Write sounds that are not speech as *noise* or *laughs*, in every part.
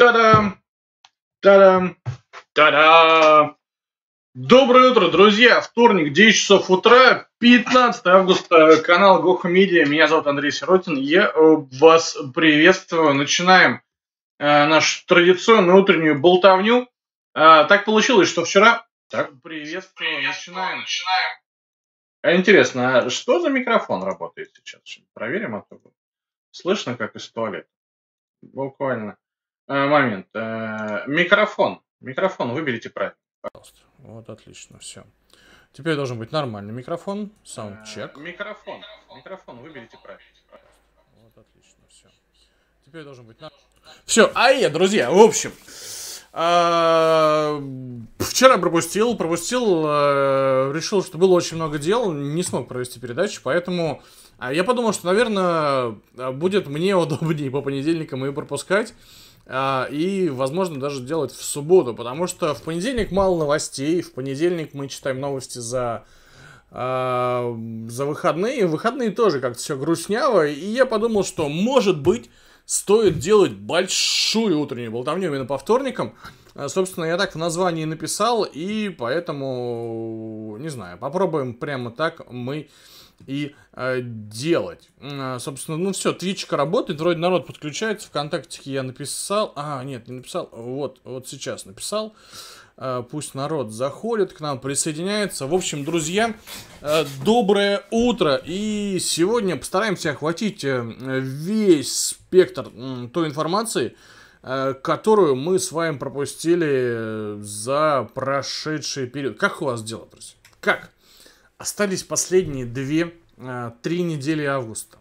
Та-дам! Та-дам! Та-дам! Доброе утро, друзья! Вторник, 10 часов утра, 15 августа, канал Гоха Медиа. Меня зовут Андрей Сиротин. Я э, вас приветствую. Начинаем э, нашу традиционную утреннюю болтовню. Э, так получилось, что вчера... Так, приветствую, Я начинаю. начинаем. А интересно, а что за микрофон работает сейчас? Проверим оттуда. Слышно, как из туалета? Буквально. Э, момент. Э, микрофон. Микрофон выберите правильно. Пожалуйста. Вот, отлично, все. Теперь должен быть нормальный микрофон, саундчек. Э, микрофон. Микрофон выберите правильно. Вот, отлично, все. Теперь должен быть... Все, а я, друзья, в общем... вчера пропустил, пропустил, решил, что было очень много дел, не смог провести передачу, поэтому я подумал, что, наверное, будет мне удобнее по понедельникам и пропускать. А, и, возможно, даже делать в субботу, потому что в понедельник мало новостей, в понедельник мы читаем новости за а, за выходные. Выходные тоже как-то все грустняво, и я подумал, что, может быть, стоит делать большую утреннюю болтовню именно по вторникам. А, собственно, я так в названии написал, и поэтому, не знаю, попробуем прямо так мы и э, делать. Э, собственно, ну все, Твичка работает, вроде народ подключается, ВКонтакте я написал, а, нет, не написал, вот, вот сейчас написал, э, пусть народ заходит к нам, присоединяется. В общем, друзья, э, доброе утро, и сегодня постараемся охватить э, весь спектр э, той информации, э, которую мы с вами пропустили э, за прошедший период. Как у вас дела, друзья? Как? Остались последние две, э, три недели августа.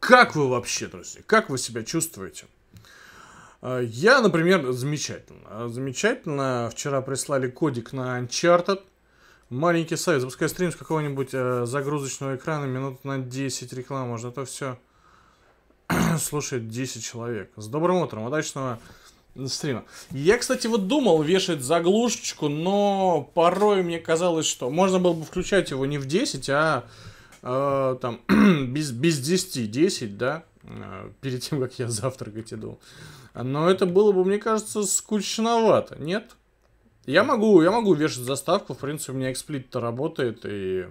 Как вы вообще, друзья? Как вы себя чувствуете? Э, я, например, замечательно. Э, замечательно. Вчера прислали кодик на Uncharted. Маленький совет. Запускай стрим с какого-нибудь загрузочного экрана минут на 10 реклам можно. Это все слушает 10 человек. С добрым утром, удачного стрима. Я, кстати, вот думал вешать заглушечку, но порой мне казалось, что можно было бы включать его не в 10, а э, там *clears throat* без, без 10, 10, да, э, перед тем, как я завтракать иду. Но это было бы, мне кажется, скучновато, нет? Я могу, я могу вешать заставку, в принципе, у меня эксплит-то работает, и...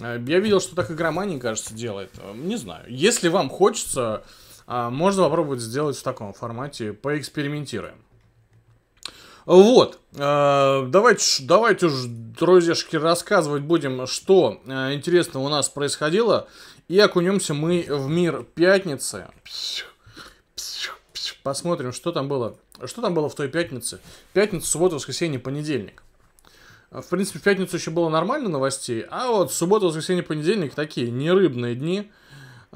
Э, я видел, что так игромания, кажется, делает. Э, не знаю. Если вам хочется, а, можно попробовать сделать в таком формате. Поэкспериментируем. Вот, а, давайте, давайте уж, друзьяшки, рассказывать будем, что а, интересного у нас происходило. И окунемся мы в мир пятницы. Посмотрим, что там было. Что там было в той пятнице? Пятница, суббота, воскресенье, понедельник. В принципе, в пятницу еще было нормально новостей, а вот суббота, воскресенье, понедельник такие нерыбные дни –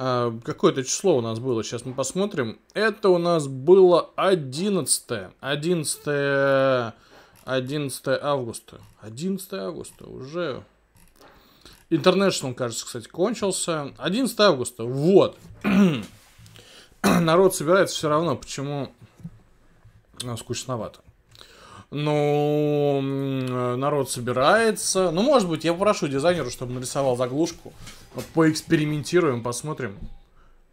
а, какое-то число у нас было, сейчас мы посмотрим. Это у нас было 11. 11, 11 августа. 11 августа уже. International, кажется, кстати, кончился. 11 августа, вот. *clears throat* Народ собирается все равно, почему а, скучновато. Ну, народ собирается. Ну, может быть, я попрошу дизайнера, чтобы нарисовал заглушку поэкспериментируем, посмотрим.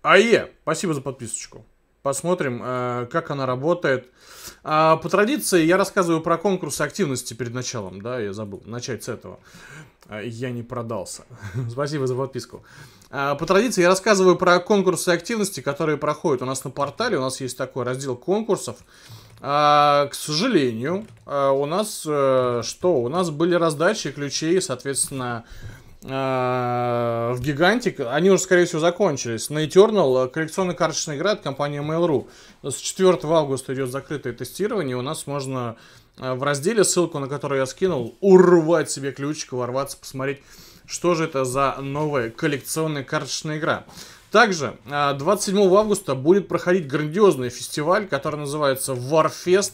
АЕ, спасибо за подписочку. Посмотрим, э, как она работает. А, по традиции я рассказываю про конкурс активности перед началом. Да, я забыл начать с этого. А, я не продался. *laughs* Спасибо за подписку. А, по традиции я рассказываю про конкурсы активности, которые проходят у нас на портале. У нас есть такой раздел конкурсов. К сожалению, у нас э, что? У нас были раздачи ключей, соответственно, а, в Гигантик, они уже, скорее всего, закончились. На Eternal э, коллекционная карточная игра от компании Mail.ru. С 4 августа идет закрытое тестирование, у нас можно э, в разделе, ссылку на которую я скинул, урвать себе ключик, ворваться, посмотреть, что же это за новая коллекционная карточная игра. Также 27 э, августа будет проходить грандиозный фестиваль, который называется Warfest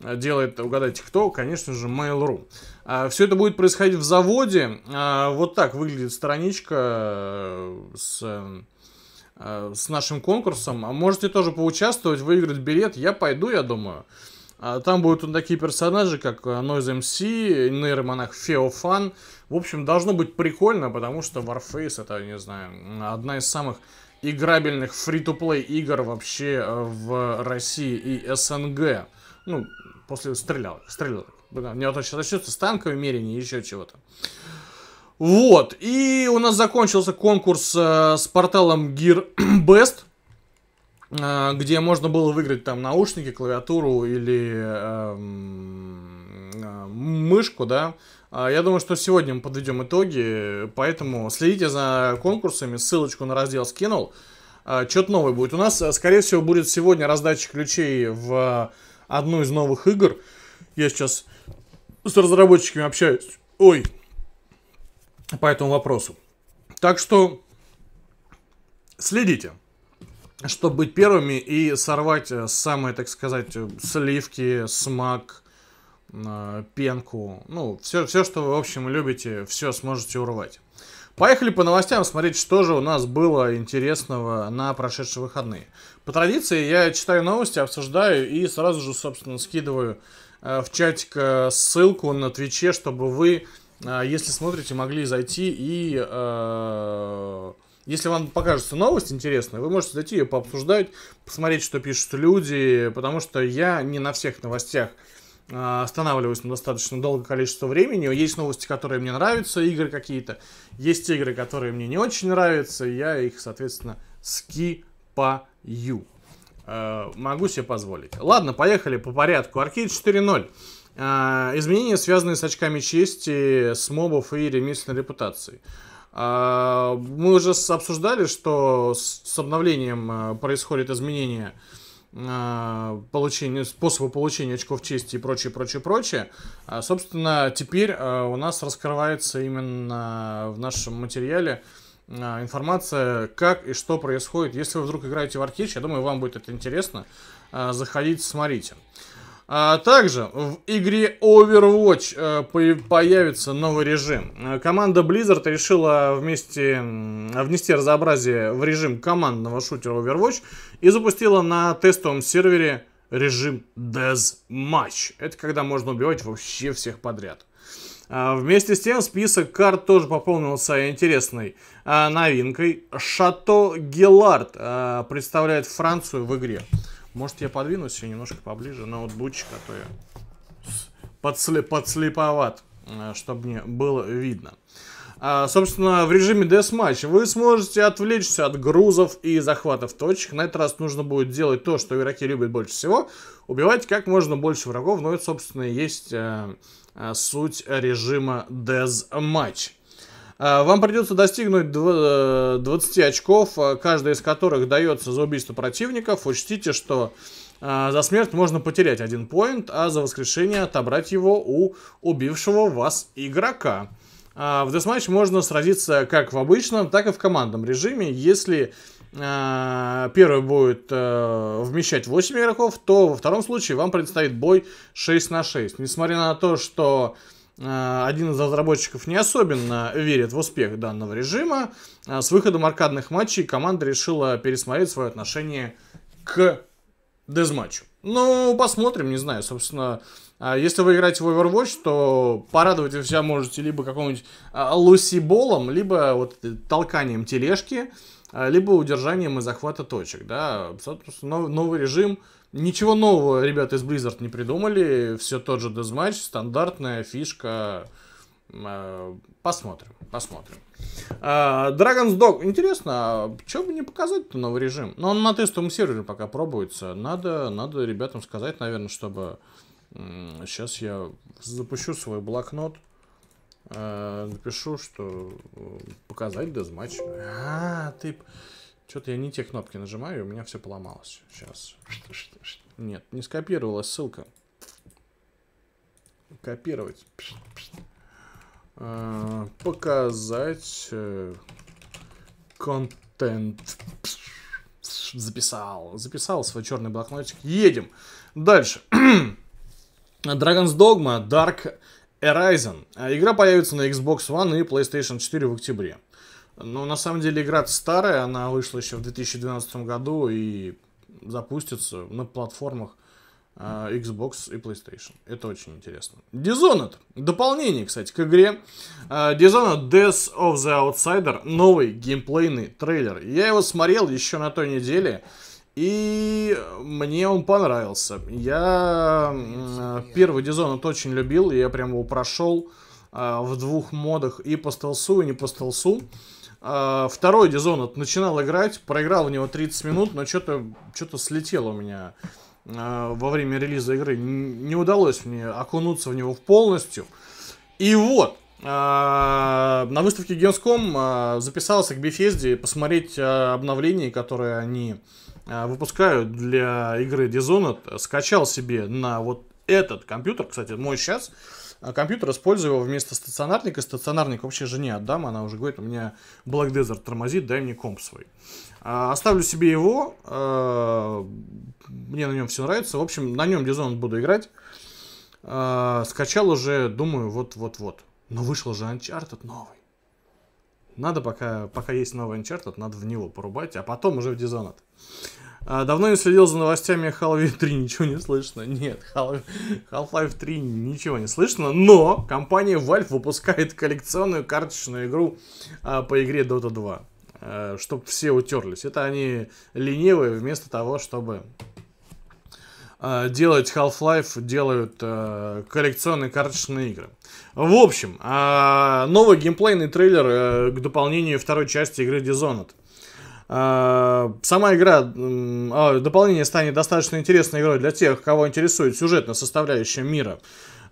Э, делает, угадайте кто, конечно же, Mail.ru. А, Все это будет происходить в заводе. А, вот так выглядит страничка э, с э, с нашим конкурсом. Можете тоже поучаствовать, выиграть билет. Я пойду, я думаю. А, там будут такие персонажи, как Noise MC, нейромонах Феофан. В общем, должно быть прикольно, потому что Warface это, не знаю, одна из самых играбельных фри-то-плей игр вообще в России и СНГ. Ну, После стрелял, стрелял. У него точно начнется с танковой мерения и еще чего-то. Вот, и у нас закончился конкурс э, с порталом Gear *clears throat* Best, э, где можно было выиграть там наушники, клавиатуру или э, э, мышку, да. А я думаю, что сегодня мы подведем итоги, поэтому следите за конкурсами, ссылочку на раздел скинул. А, Что-то новое будет. У нас, э, скорее всего, будет сегодня раздача ключей в одну из новых игр. Я сейчас с разработчиками общаюсь. Ой, по этому вопросу. Так что следите, чтобы быть первыми и сорвать э, самые, так сказать, э, сливки, смак, э, пенку. Ну, все, все, что вы, в общем, любите, все сможете урвать. Поехали по новостям смотреть, что же у нас было интересного на прошедшие выходные. По традиции я читаю новости, обсуждаю и сразу же, собственно, скидываю э, в чатик э, ссылку на Твиче, чтобы вы, э, если смотрите, могли зайти и... Если вам покажется новость интересная, вы можете зайти ее пообсуждать, посмотреть, что пишут люди, потому что я не на всех новостях останавливаюсь на достаточно долгое количество времени. Есть новости, которые мне нравятся, игры какие-то. Есть игры, которые мне не очень нравятся. Я их, соответственно, скипаю. Ю. Э, могу себе позволить. Ладно, поехали по порядку. Аркейд 4.0. Э, изменения, связанные с очками чести, с мобов и ремесленной репутацией. Э, мы уже обсуждали, что с, обновлением э, происходит изменение получения, способа получения очков чести и прочее, прочее, прочее. собственно, теперь у нас раскрывается именно в нашем материале а, информация, как и что происходит. Если вы вдруг играете в Аркич, я думаю, вам будет это интересно. А, Заходите, смотрите. А, также в игре Overwatch э, появится новый режим. Э, команда Blizzard решила вместе внести разнообразие в режим командного шутера Overwatch и запустила на тестовом сервере режим Deathmatch. Это когда можно убивать вообще всех подряд. А, вместе с тем список карт тоже пополнился интересной а, новинкой. Шато Гелард а, представляет Францию в игре. Может я подвинусь ее немножко поближе ноутбучик, а то я подслеп, подслеповат, чтобы мне было видно. А, собственно, в режиме Deathmatch вы сможете отвлечься от грузов и захватов точек. На этот раз нужно будет делать то, что игроки любят больше всего. Убивать как можно больше врагов, но ну, это, собственно, и есть э, Э, суть режима Deathmatch. Э, вам придется достигнуть 20 э, очков, каждая из которых дается за убийство противников. Учтите, что за смерть можно потерять один поинт, а за воскрешение отобрать его у убившего вас игрока. В Deathmatch можно сразиться как в обычном, так и в командном режиме, если а, первый будет э, вмещать 8 игроков, то во втором случае вам предстоит бой 6 на 6. Несмотря на то, что э, один из разработчиков не особенно верит в успех данного режима, э, с выходом аркадных матчей команда решила пересмотреть свое отношение к дезматчу. Ну, посмотрим, не знаю, собственно, а если вы играете в Overwatch, то порадовать вы себя можете либо каким-нибудь лусиболом, либо вот толканием тележки, а, либо удержанием и захвата точек, да, собственно, новый режим, ничего нового ребята из Blizzard не придумали, все тот же дезматч, стандартная фишка, а, посмотрим, посмотрим. А, Dragon's Dog, интересно, что бы не показать-то новый режим? Но ну, он на тестовом сервере пока пробуется, надо, надо ребятам сказать, наверное, чтобы... Сейчас я запущу свой блокнот. Э, напишу, что э, показать дезматч. А, ты... Что-то я не те кнопки нажимаю, и у меня все поломалось. Сейчас. Нет, не скопировалась ссылка. Копировать. Э, показать контент. Записал. Записал свой черный блокнотик. Едем. Дальше. *clears throat* Dragon's Dogma Dark Horizon. А, игра появится на Xbox One и PlayStation 4 в октябре. Но на самом деле игра старая, она вышла еще в 2012 году и запустится на платформах а, Xbox и PlayStation. Это очень интересно. Dishonored. Дополнение, кстати, к игре. А, Dishonored Death of the Outsider. Новый геймплейный трейлер. Я его смотрел еще на той неделе. Uh, и мне он понравился. Я э, первый Dishonored очень любил, и я прям его прошел э, в двух модах и по стелсу, и не по стелсу. Э, второй Dishonored начинал играть, проиграл в него 30 минут, но что-то что слетело у меня во время релиза игры. Не удалось мне окунуться в него полностью. И вот, на выставке Gamescom записался к Bethesda посмотреть обновления, которые они Э, выпускают для игры Dishonored, скачал себе на вот этот компьютер, кстати, мой сейчас, э, компьютер использую его вместо стационарника. Стационарник вообще жене отдам, она уже говорит, у меня Black Desert тормозит, дай мне комп свой. А, оставлю себе его, э, мне на нем все нравится. В общем, на нем Dishonored буду играть. скачал уже, думаю, вот-вот-вот. Но вышел же Uncharted новый. Надо пока, пока есть новый Uncharted, надо в него порубать, а потом уже в Dishonored. А, давно не следил за новостями Half-Life 3, ничего не слышно. Нет, Half-Life 3 ничего не слышно, но компания Valve выпускает коллекционную карточную игру а, по игре Dota 2, а, чтобы все утерлись. Это они ленивые, вместо того, чтобы делать Half-Life, делают э, коллекционные карточные игры. В общем, э, новый геймплейный трейлер э, к дополнению второй части игры Dishonored. А, сама игра, а, дополнение станет достаточно интересной игрой для тех, кого интересует сюжетная составляющая мира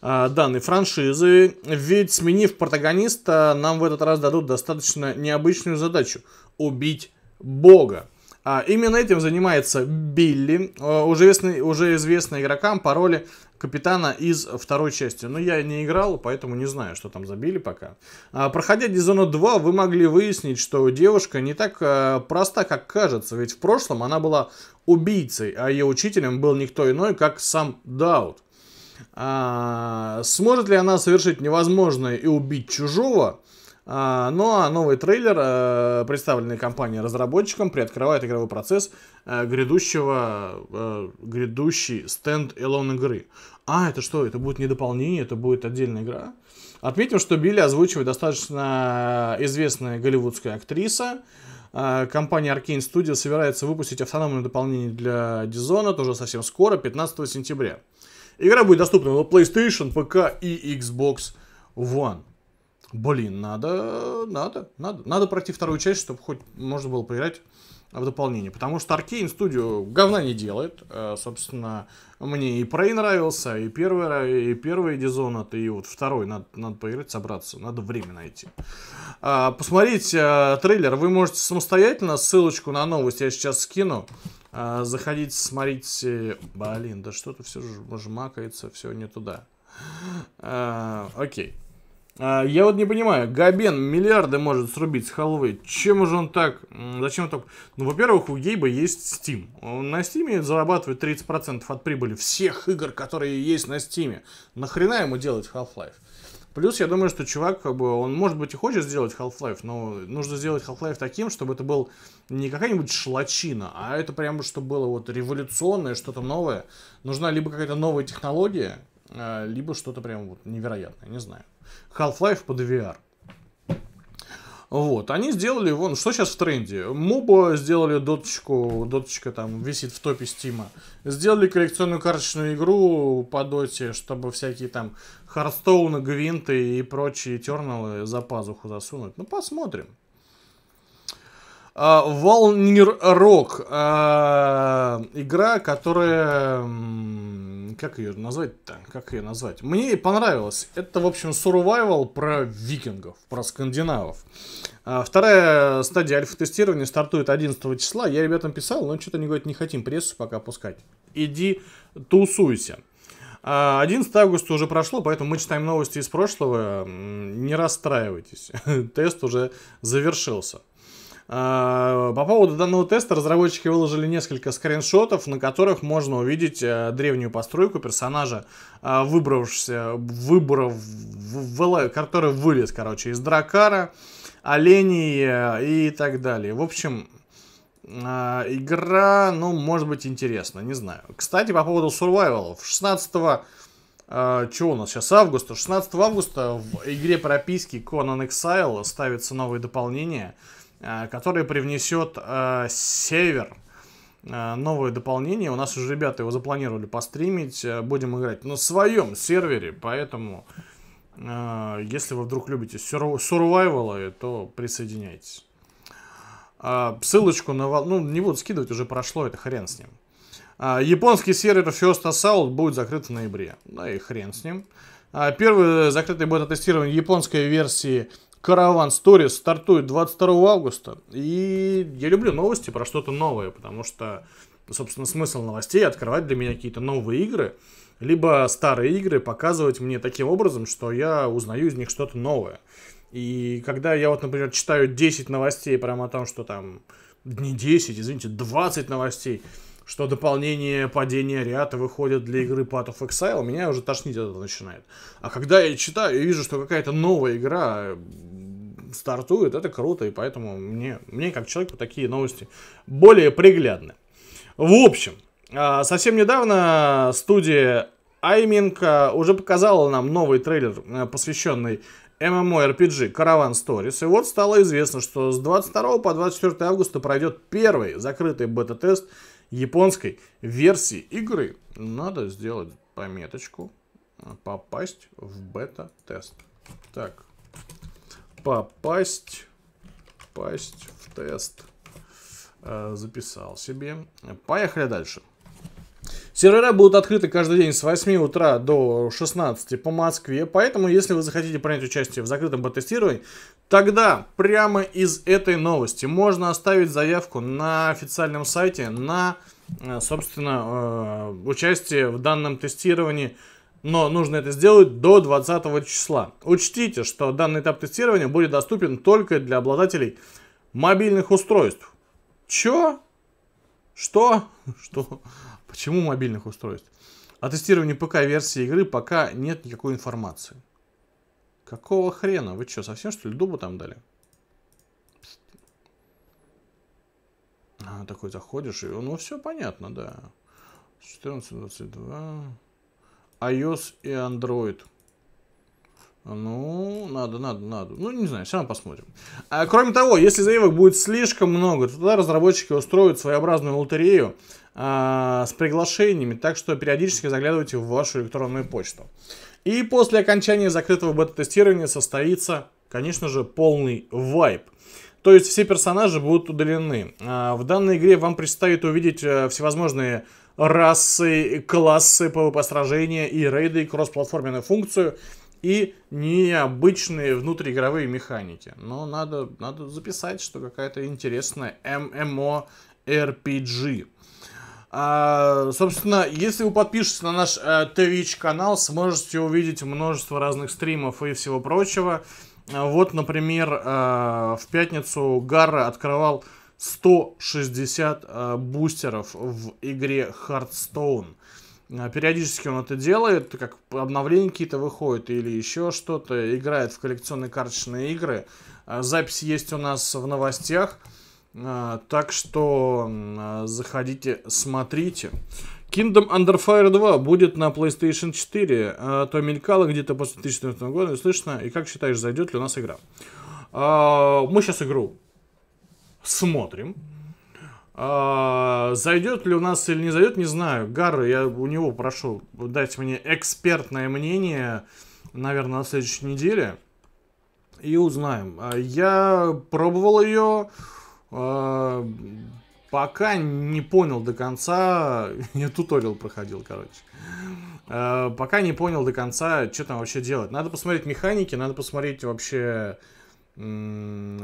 а, данной франшизы, ведь сменив протагониста, нам в этот раз дадут достаточно необычную задачу – убить бога. А именно этим занимается Билли, уже известный, уже известный игрокам по роли капитана из второй части. Но я не играл, поэтому не знаю, что там забили пока. А, проходя Dishonored 2, вы могли выяснить, что девушка не так а, проста, как кажется, ведь в прошлом она была убийцей, а ее учителем был никто иной, как сам Даут. А, сможет ли она совершить невозможное и убить чужого? А, ну а новый трейлер, э, представленный компанией-разработчиком, приоткрывает игровой процесс э, грядущего, э, грядущий стенд-элон игры. А, это что? Это будет не дополнение, это будет отдельная игра? Отметим, что Билли озвучивает достаточно известная голливудская актриса. Компания Arkane Studio собирается выпустить автономное дополнение для Дизона тоже совсем скоро, 15 сентября. Игра будет доступна на PlayStation, ПК и Xbox One. Блин, надо, надо, надо. Надо пройти вторую часть, чтобы хоть можно было поиграть в дополнение. Потому что Arkane Studio говна не делает. Э, собственно, мне и Prey нравился, и первый, и первый Dishonored, и вот второй. Надо, надо поиграть, собраться. Надо время найти. А, посмотреть э, трейлер вы можете самостоятельно. Ссылочку на новость я сейчас скину. А, заходите, смотрите. Блин, да что-то все же макается, все не туда. А, окей. Okay. А, я вот не понимаю, Габен миллиарды может срубить с халвы. Чем же он так? Зачем он так? Ну, во-первых, у Гейба есть Steam. Он на Steam зарабатывает 30% от прибыли всех игр, которые есть на Steam. Нахрена ему делать Half-Life? Плюс я думаю, что чувак, как бы, он, может быть, и хочет сделать Half-Life, но нужно сделать Half-Life таким, чтобы это был не какая-нибудь шлачина, а это прямо, чтобы было вот революционное, что-то новое. Нужна либо какая-то новая технология, а, либо что-то прям вот невероятное, не знаю. Half-Life под VR. Вот, они сделали, вон, что сейчас в тренде? Моба сделали доточку, доточка там висит в топе стима. Сделали коллекционную карточную игру по доте, чтобы всякие там харстоуны, Гвинты и прочие терналы за пазуху засунуть. Ну, посмотрим. А, Волнир Рок. А, игра, которая... Как ее назвать-то? Как ее назвать? Мне понравилось. Это, в общем, survival про викингов, про скандинавов. А, вторая стадия альфа-тестирования стартует 11 числа. Я ребятам писал, но что-то они говорят, не хотим прессу пока пускать. Иди тусуйся. 11 августа уже прошло, поэтому мы читаем новости из прошлого. Не расстраивайтесь. *laughs* Тест уже завершился. А, по поводу данного теста разработчики выложили несколько скриншотов, на которых можно увидеть э, древнюю постройку персонажа, а, выбравшегося, выбрав, который вылез, короче, из дракара, оленей э, и так далее. В общем, а, игра, ну, может быть, интересна, не знаю. Кстати, по поводу сурвайвалов. 16 э, чего у нас сейчас августа? 16 августа в игре прописки Conan Exile ставится новое дополнение – Э, который привнесет э, север э, новое дополнение. У нас уже ребята его запланировали постримить. Будем играть на своем сервере, поэтому если вы вдруг любите сурвайвалы, то присоединяйтесь. А, ссылочку на... Ну, не буду скидывать, уже прошло, это хрен с ним. А, японский сервер First Assault будет закрыт в ноябре. Да и хрен с ним. А, первый закрытый будет тестирование японской версии Караван Stories стартует 22 августа. И я люблю новости про что-то новое, потому что, собственно, смысл новостей открывать для меня какие-то новые игры, либо старые игры показывать мне таким образом, что я узнаю из них что-то новое. И когда я вот, например, читаю 10 новостей прямо о том, что там... Не 10, извините, 20 новостей что дополнение падения Ариата выходит для игры Path of Exile, меня уже тошнить это начинает. А когда я читаю и вижу, что какая-то новая игра стартует, это круто, и поэтому мне, мне как человеку такие новости более приглядны. В общем, а, совсем недавно студия Айминг уже показала нам новый трейлер, э, посвященный MMORPG Caravan Stories. И вот стало известно, что с 22 по 24 августа пройдет первый закрытый бета-тест японской версии игры, надо сделать пометочку э, «Попасть в бета-тест». Так, «Попасть, попасть в тест». Э, записал себе. Поехали дальше. Сервера будут открыты каждый день с 8 утра до 16 по Москве, поэтому если вы захотите принять участие в закрытом бета-тестировании, Тогда прямо из этой новости можно оставить заявку на официальном сайте на, э, собственно, э, участие в данном тестировании но нужно это сделать до 20 числа. Учтите, что данный этап тестирования будет доступен только для обладателей мобильных устройств. Чё? Что? *laughs* Что? Почему мобильных устройств? О тестировании ПК-версии игры пока нет никакой информации. Какого хрена? Вы что, совсем что ли дубу там дали? А, такой заходишь, и ну все понятно, да. 14.22. iOS и Android. Ну, надо, надо, надо. Ну, не знаю, все равно посмотрим. А, кроме того, если заявок будет слишком много, то тогда разработчики устроят своеобразную лотерею а, с приглашениями, так что периодически заглядывайте в вашу электронную почту. И после окончания закрытого бета-тестирования состоится, конечно же, полный вайп. То есть все персонажи будут удалены. А, в данной игре вам предстоит увидеть э, всевозможные расы, классы, PvP-сражения и рейды, и кроссплатформенную функцию, и необычные внутриигровые механики. Но надо, надо записать, что какая-то интересная MMORPG. А, собственно, если вы подпишетесь на наш э, Twitch-канал, сможете увидеть множество разных стримов и всего прочего. А, вот, например, э, в пятницу Гарра открывал 160 э, бустеров в игре Hearthstone. А, периодически он это делает, как обновления какие-то выходят или еще что-то, играет в коллекционные карточные игры. А, запись есть у нас в новостях. А, так что а, заходите, смотрите. Kingdom Under Fire 2 будет на PlayStation 4, а то мелькало где-то после 2014 года, и слышно, и как считаешь, зайдет ли у нас игра? А, мы сейчас игру смотрим. А, зайдет ли у нас или не зайдет, не знаю. Гарри, я у него прошу дать мне экспертное мнение, наверное, на следующей неделе. И узнаем. А, я пробовал ее. Э, пока не понял до конца, *laughs* я туториал проходил, короче. Э, пока не понял до конца, что там вообще делать. Надо посмотреть механики, надо посмотреть вообще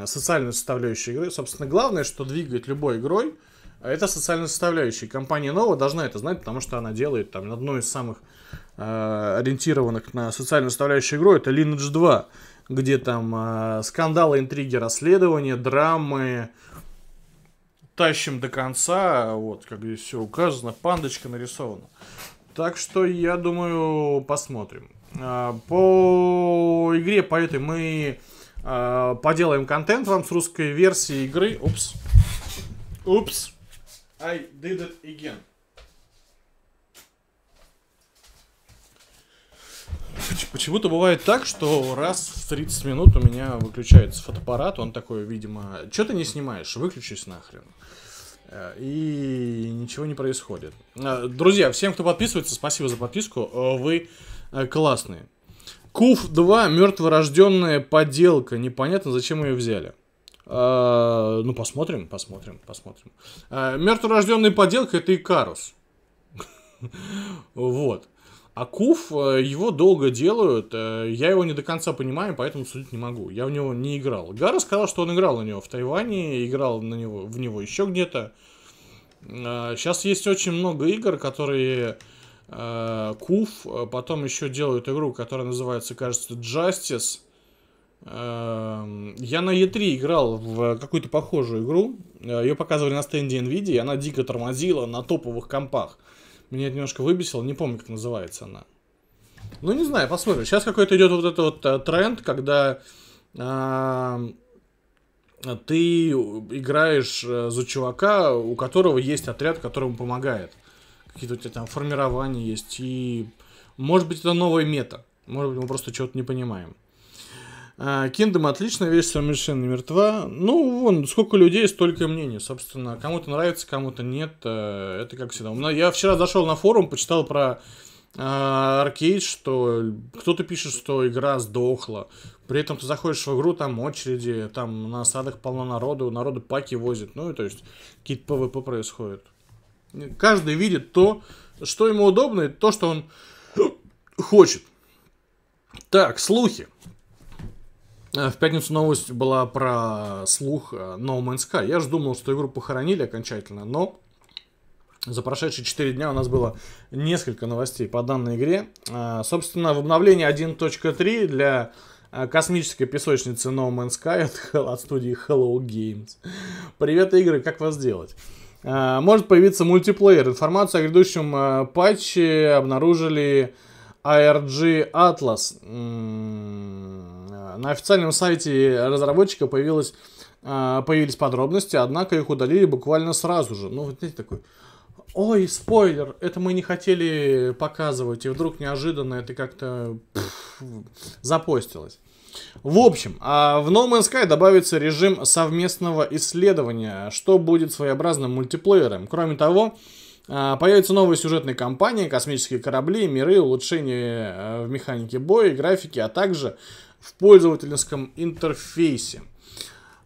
социальную составляющую игры. Собственно, главное, что двигает любой игрой, это социальная составляющая. Компания Nova должна это знать, потому что она делает там одну из самых э, ориентированных на социальную составляющую игру, это Lineage 2 где там э, скандалы, интриги, расследования, драмы. Тащим до конца, вот, как здесь все указано, пандочка нарисована. Так что, я думаю, посмотрим. А, по игре, по этой мы э, поделаем контент вам с русской версией игры. Упс. Упс. I did it again. Почему-то бывает так, что раз в 30 минут у меня выключается фотоаппарат, он такой, видимо, что ты не снимаешь, выключись нахрен. Э, и ничего не происходит. Э, друзья, всем, кто подписывается, спасибо за подписку, э, вы классные. Куф 2, мертворожденная поделка, непонятно, зачем ее взяли. Ну, посмотрим, посмотрим, посмотрим. Мертворожденная поделка это Икарус. *laughs* Вот. А Куф, э, его долго делают, э, я его не до конца понимаю, поэтому судить не могу. Я в него не играл. Гара сказал, что он играл на него в Тайване, играл на него, в него еще где-то. Э, сейчас есть очень много игр, которые Куф, потом еще делают игру, которая называется, кажется, Justice. Эм, я на E3 играл в какую-то похожую игру. Ее показывали на стенде Nvidia, и она дико тормозила на топовых компах. Меня это немножко выбесило, не помню, как называется она. Ну, не знаю, посмотрим. Сейчас какой-то идет вот этот вот э, тренд, когда э, ты играешь э, за чувака, у которого есть отряд, которому помогает. Какие-то у тебя там формирования есть. И, может быть, это новая мета. Может быть, мы просто чего-то не понимаем. А, Kingdom отличная вещь, совершенно мертва. Ну, вон, сколько людей, столько мнений, собственно. Кому-то нравится, кому-то нет. Э, это как всегда. Я вчера зашел на форум, почитал про аркейд, что кто-то пишет, что игра сдохла. При этом ты заходишь в игру, там очереди, там на осадах полно народу, народу паки возят. Ну, и то есть какие-то ПВП происходят. Каждый видит то, что ему удобно, и то, что он *coughs* хочет. Так, слухи. Э, в пятницу новость была про слух э, No Man's Sky. Я же думал, что игру похоронили окончательно, но за прошедшие 4 дня у нас было несколько новостей по данной игре. Э, собственно, в обновлении 1.3 для космической песочницы No Man's Sky от, *laughs* от студии Hello Games. Привет, игры, как вас делать? Может появиться мультиплеер. Информацию о грядущем патче обнаружили ARG Atlas. На официальном сайте разработчика появилось, а, появились подробности, однако их удалили буквально сразу же. Ну, вот знаете, такой... Ой, спойлер, это мы не хотели показывать, и вдруг неожиданно это как-то запостилось. В общем, а, в No Man's Sky добавится режим совместного исследования, что будет своеобразным мультиплеером. Кроме того, а, появятся новые сюжетные кампании, космические корабли, миры, улучшения в механике боя и графике, а также в пользовательском интерфейсе.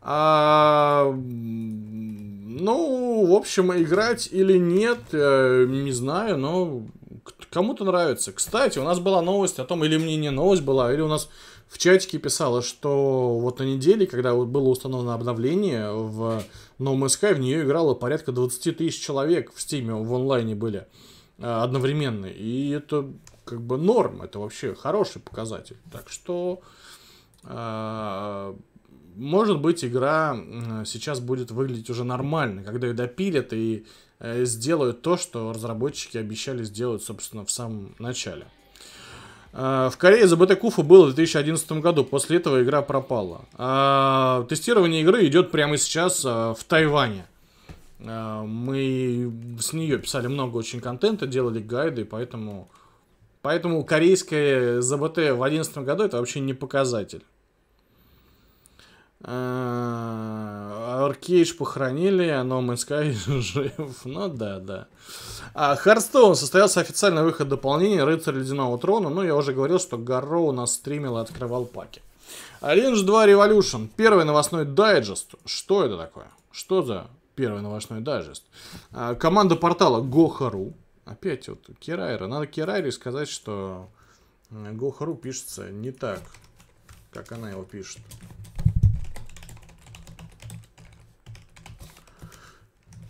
А, ну, в общем, играть или нет, э, не знаю, но кому-то нравится. Кстати, у нас была новость о том, или мне не новость была, или у нас в чатике писала, что вот на неделе, когда вот было установлено обновление в No Man's Sky, в нее играло порядка 20 тысяч человек в стиме, в онлайне были э, одновременно. И это как бы норм, это вообще хороший показатель. Так что а, может быть, игра сейчас будет выглядеть уже нормально, когда ее допилят и э, сделают то, что разработчики обещали сделать, собственно, в самом начале. А, в Корее ЗБТ Куфа было в 2011 году, после этого игра пропала. А, тестирование игры идет прямо сейчас в Тайване. Мы с нее писали много очень контента, делали гайды, поэтому, поэтому корейское ЗБТ в 2011 году это вообще не показатель. Э, Аркейдж похоронили, а No Man's Sky жив. Ну да, да. А, Хардстоун состоялся официальный выход дополнения Рыцарь Ледяного Трона. Ну, я уже говорил, что Гарроу нас стримил и открывал паки. Orange 2 Revolution. Первый новостной дайджест. Что это такое? Что за первый новостной дайджест? А, команда портала Гохару. Опять вот Кирайра. Надо Кирайре сказать, что Гохару пишется не так, как она его пишет.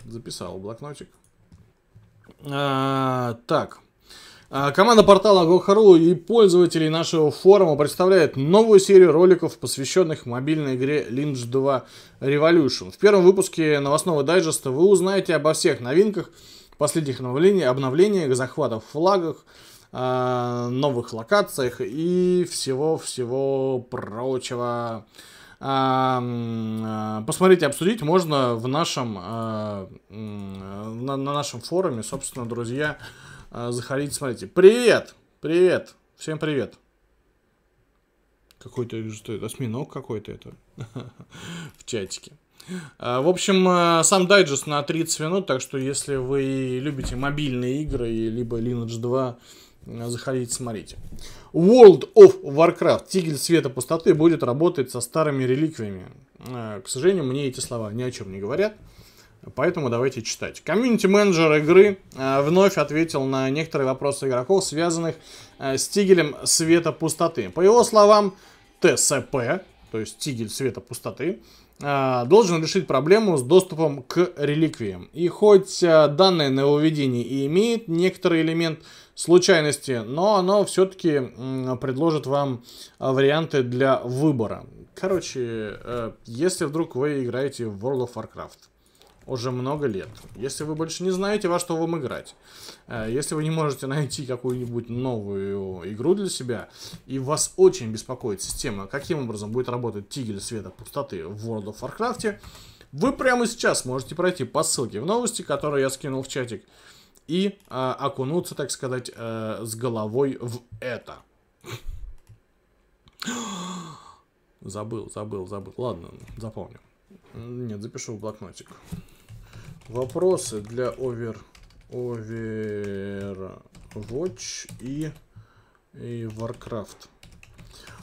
Записал блокнотик. А, так. А, команда портала go.ru и пользователи нашего форума представляет новую серию роликов, посвященных мобильной игре Lynch 2 Revolution. В первом выпуске новостного дайджеста вы узнаете обо всех новинках, последних обновлениях, обновлениях захватах флагах, новых локациях и всего-всего прочего. Э, посмотреть и обсудить можно в нашем, э, на, на нашем форуме, собственно, друзья, э, заходите, смотрите. Привет! Привет! Всем привет! Какой-то, что это, осьминог какой-то это *laughs* в чатике. В общем, сам дайджест на 30 минут, так что если вы любите мобильные игры, либо Lineage 2, заходите, смотрите. World of Warcraft, тигель света пустоты, будет работать со старыми реликвиями. Э, к сожалению, мне эти слова ни о чем не говорят. Поэтому давайте читать. Комьюнити-менеджер игры э, вновь ответил на некоторые вопросы игроков, связанных э, с тигелем света пустоты. По его словам, ТСП, то есть тигель света пустоты, должен решить проблему с доступом к реликвиям. И хоть данное нововведение и имеет некоторый элемент случайности, но оно все-таки предложит вам а, варианты для выбора. Короче, э, если вдруг вы играете в World of Warcraft, уже много лет. Если вы больше не знаете, во что вам играть, э, если вы не можете *laughs* найти какую-нибудь новую игру для себя, и вас очень беспокоит система, каким образом будет работать тигель света пустоты в World of Warcraft, вы прямо сейчас можете пройти по ссылке в новости, которую я скинул в чатик, и э, окунуться, так сказать, э, с головой в это. Забыл, забыл, забыл. Ладно, запомню. Нет, запишу в блокнотик. Вопросы для Over, Overwatch и, и Warcraft.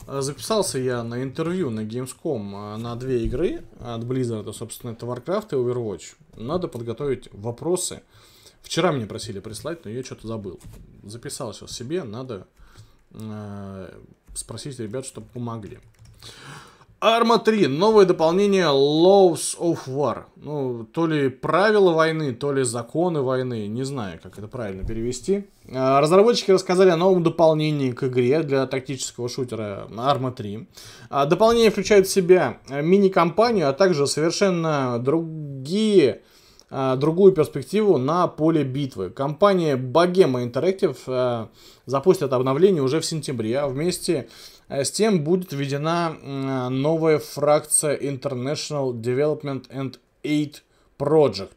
А, записался я на интервью на Gamescom а, на две игры от Blizzard, собственно, это Warcraft и Overwatch. Надо подготовить вопросы. Вчера меня просили прислать, но я что-то забыл. Записал сейчас себе, надо э, спросить ребят, чтобы помогли. Арма 3. Новое дополнение Laws of War. Ну, то ли правила войны, то ли законы войны. Не знаю, как это правильно перевести. Э, разработчики рассказали о новом дополнении к игре для тактического шутера Arma 3. Э, дополнение включает в себя э, мини-компанию, а также совершенно другие Э, другую перспективу на поле битвы. Компания Богема Interactive э, запустит обновление уже в сентябре, а вместе э, с тем будет введена новая фракция International Development and Aid Project.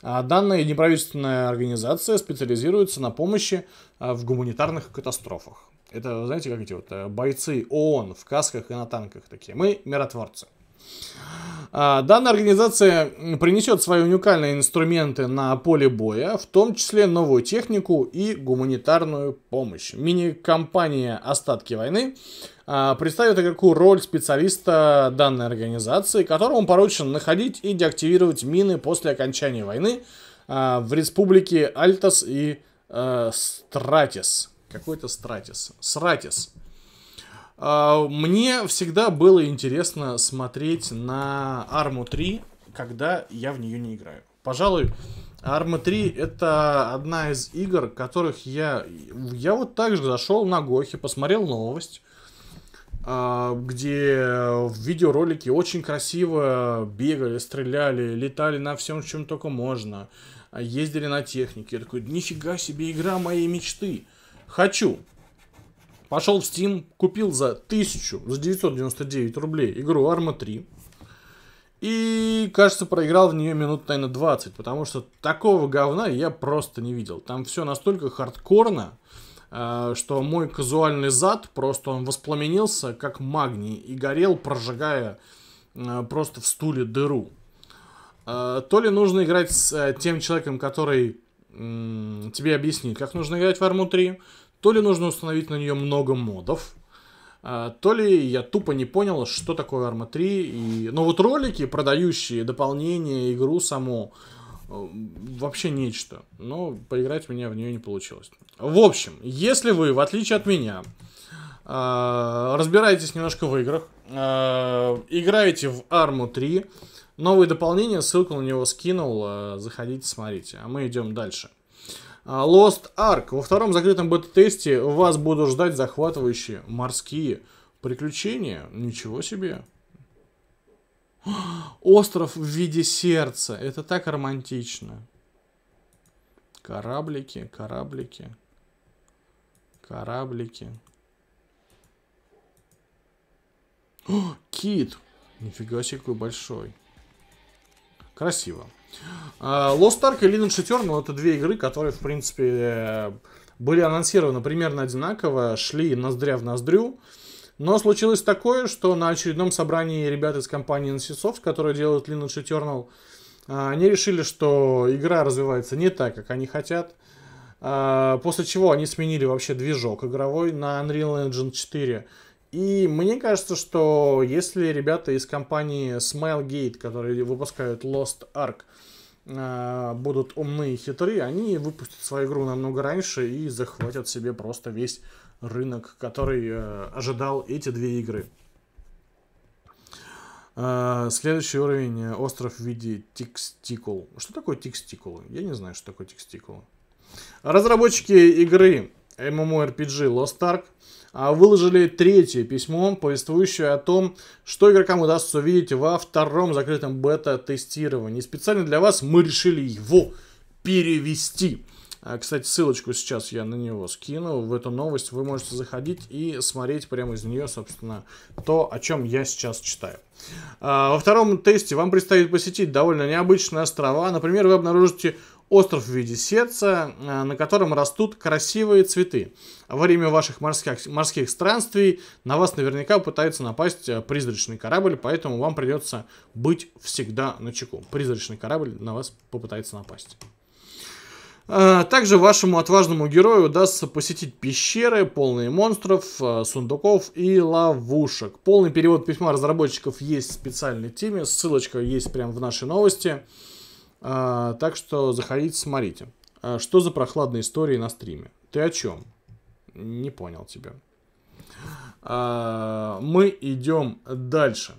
А данная неправительственная организация специализируется на помощи в гуманитарных катастрофах. Это, знаете, как эти вот бойцы ООН в касках и на танках такие. Мы миротворцы. А, данная организация принесет свои уникальные инструменты на поле боя, в том числе новую технику и гуманитарную помощь. Мини-компания «Остатки войны» а, представит игроку роль специалиста данной организации, которому поручено находить и деактивировать мины после окончания войны а, в республике Альтас и э, Стратис. Какой-то Стратис. Сратис. А, мне всегда было интересно смотреть на Арму 3, когда я в нее не играю. Пожалуй, Арма 3 это одна из игр, которых я... Я вот так же зашел на Гохи, посмотрел новость, а, где в видеоролике очень красиво бегали, стреляли, летали на всем, чем только можно, ездили на технике. Я такой, нифига себе, игра моей мечты. Хочу пошел в Steam, купил за 1000, за 999 рублей игру Arma 3. И, кажется, проиграл в нее минут, наверное, 20, потому что такого говна я просто не видел. Там все настолько хардкорно, э, что мой казуальный зад просто он воспламенился, как магний, и горел, прожигая э, просто в стуле дыру. Э, то ли нужно играть с тем человеком, который тебе объяснит, как нужно играть в Арму 3, то ли нужно установить на нее много модов, э, то ли я тупо не понял, что такое Arma 3. И... Но вот ролики, продающие дополнение, игру саму, э, вообще нечто. Но поиграть у меня в нее не получилось. В общем, если вы, в отличие от меня, э, разбираетесь немножко в играх, играете в Arma 3, новые дополнения, ссылку на него скинул, заходите, смотрите. А мы идем дальше. А, Lost Ark. Во втором закрытом бета-тесте вас будут ждать захватывающие морские приключения. Ничего себе. *gasps* Остров в виде сердца. Это так романтично. Кораблики, кораблики. Кораблики. О, *gasps* кит! Нифига себе, какой большой. Красиво. А, Lost Ark и Lineage Eternal ну, это две игры, которые, в принципе, э, были анонсированы примерно одинаково, шли ноздря в ноздрю. Но случилось такое, что на очередном собрании ребят из компании NCSoft, которые делают Lineage Eternal, а, они решили, что игра развивается не так, как они хотят. А, после чего они сменили вообще движок игровой на Unreal Engine 4 и мне кажется, что если ребята из компании Smilegate, которые выпускают Lost Ark, э, будут умные и хитры, они выпустят свою игру намного раньше и захватят себе просто весь рынок, который э, ожидал эти две игры. Э, следующий уровень остров в виде тикстикул. Что такое тикстикул? Я не знаю, что такое тикстикул. Разработчики игры MMORPG Lost Ark – а выложили третье письмо, повествующее о том, что игрокам удастся увидеть во втором закрытом бета-тестировании. Специально для вас мы решили его перевести. А, кстати, ссылочку сейчас я на него скину. В эту новость вы можете заходить и смотреть прямо из нее, собственно, то, о чем я сейчас читаю. А, во втором тесте вам предстоит посетить довольно необычные острова. Например, вы обнаружите остров в виде сердца, э, на котором растут красивые цветы. Во время ваших морских, морских странствий на вас наверняка пытается напасть э, призрачный корабль, поэтому вам придется быть всегда на чеку. Призрачный корабль на вас попытается напасть. Э, также вашему отважному герою удастся посетить пещеры, полные монстров, сундуков и ловушек. Полный перевод письма разработчиков есть в специальной теме, ссылочка есть прямо в нашей новости. А, так что заходите, смотрите. А, что за прохладные истории на стриме? Ты о чем? Не понял тебя. А, мы идем дальше.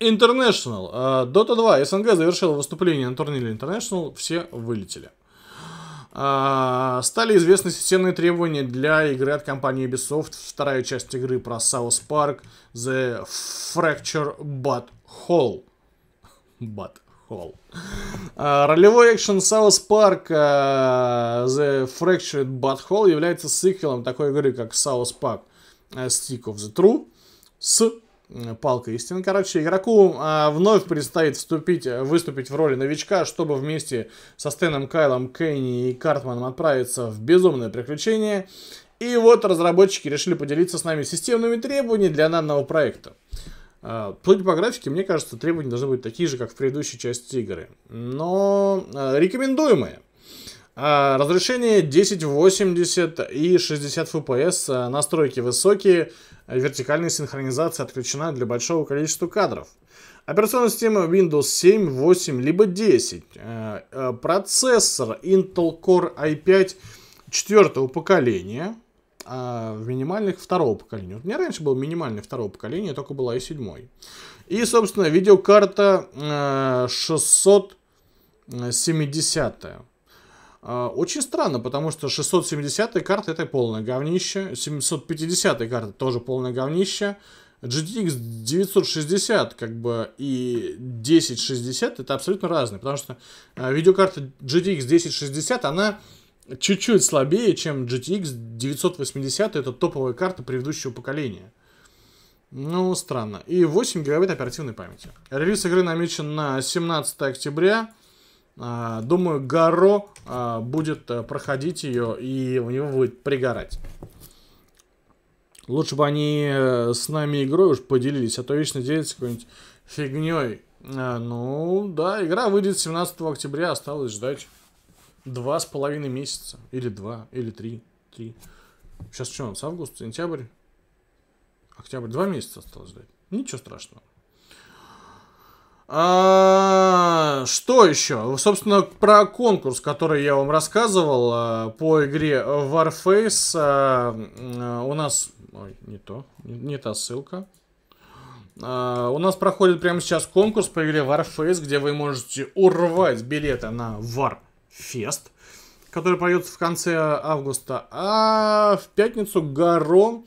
International. Dota 2. СНГ завершила выступление на турнире International. Все вылетели. Стали известны системные требования для игры от компании Ubisoft. Вторая часть игры про South Park The Fracture But Hole. But. Hall. А, ролевой экшен South Park а, The Fractured But Hall является сиквелом такой игры, как South Park а, Stick of the True с Палкой истины. Короче, игроку вновь предстоит вступить, выступить в роли новичка, чтобы вместе со Стэном Кайлом, Кейни и Картманом отправиться в безумное приключение. И вот разработчики решили поделиться с нами системными требованиями для данного проекта. Вплоть а, по графике, мне кажется, требования должны быть такие же, как в предыдущей части игры. Но а, рекомендуемые. А, разрешение 1080 и 60 FPS, настройки высокие, вертикальная синхронизация отключена для большого количества кадров. Операционная система Windows 7, 8, либо 10. Процессор Intel Core i5 четвертого поколения – а в минимальных второго поколения. Вот у меня раньше был минимальный второго поколения, только была и седьмой. И, собственно, видеокарта 670. Э, а, очень странно, потому что 670 карта это полное говнище, 750 карта тоже полное говнище, GTX 960 как бы и 1060 это абсолютно разные, потому что э, видеокарта GTX 1060 она чуть-чуть слабее, чем GTX 980, это топовая карта предыдущего поколения. Ну, странно. И 8 гигабайт оперативной памяти. Релиз игры намечен на 17 октября. А, думаю, Гаро а, будет э, проходить ее, и у него будет пригорать. Лучше бы они э, с нами игрой уж поделились, а то вечно делятся какой-нибудь фигней. А, ну, да, игра выйдет 17 октября, осталось ждать два с половиной месяца. Или два, или три. Три. Сейчас что у нас? Август, сентябрь, октябрь. Два месяца осталось ждать. Ничего страшного. А, что еще? Собственно, про конкурс, который я вам рассказывал а, по игре Warface. А, у нас... Ой, не то. Не та ссылка. Uh, у нас проходит прямо сейчас конкурс по игре Warface, где вы можете урвать билеты на War фест, который пройдет в конце августа. А в пятницу Гаро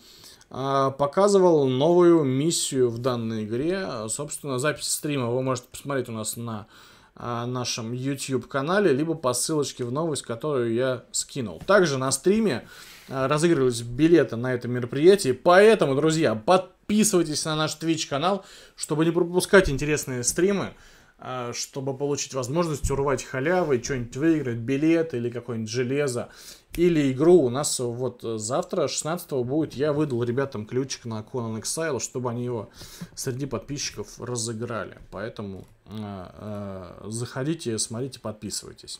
а, показывал новую миссию в данной игре. Собственно, запись стрима вы можете посмотреть у нас на а, нашем YouTube-канале, либо по ссылочке в новость, которую я скинул. Также на стриме а, разыгрывались билеты на это мероприятие, поэтому, друзья, подписывайтесь на наш Twitch-канал, чтобы не пропускать интересные стримы. А, чтобы получить возможность урвать халявы, что-нибудь выиграть, билет или какое-нибудь железо, или игру. У нас вот завтра, 16 будет, я выдал ребятам ключик на Conan Exile, чтобы они его среди подписчиков разыграли. Поэтому а, а, заходите, смотрите, подписывайтесь.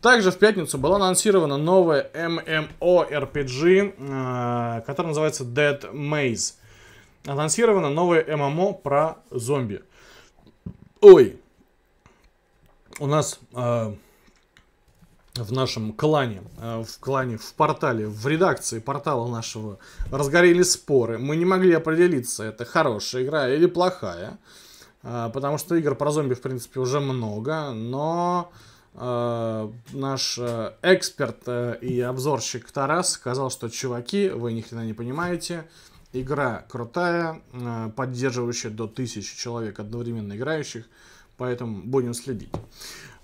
Также в пятницу была анонсирована новая MMORPG, э, которая называется Dead Maze. Анонсировано новое ММО про зомби. Ой, у нас э, в нашем клане, э, в клане, в портале, в редакции портала нашего разгорели споры. Мы не могли определиться, это хорошая игра или плохая. Э, потому что игр про зомби, в принципе, уже много. Но э, наш э, эксперт э, и обзорщик Тарас сказал, что чуваки, вы ни хрена не понимаете. Игра крутая, э, поддерживающая до тысячи человек одновременно играющих. Поэтому будем следить.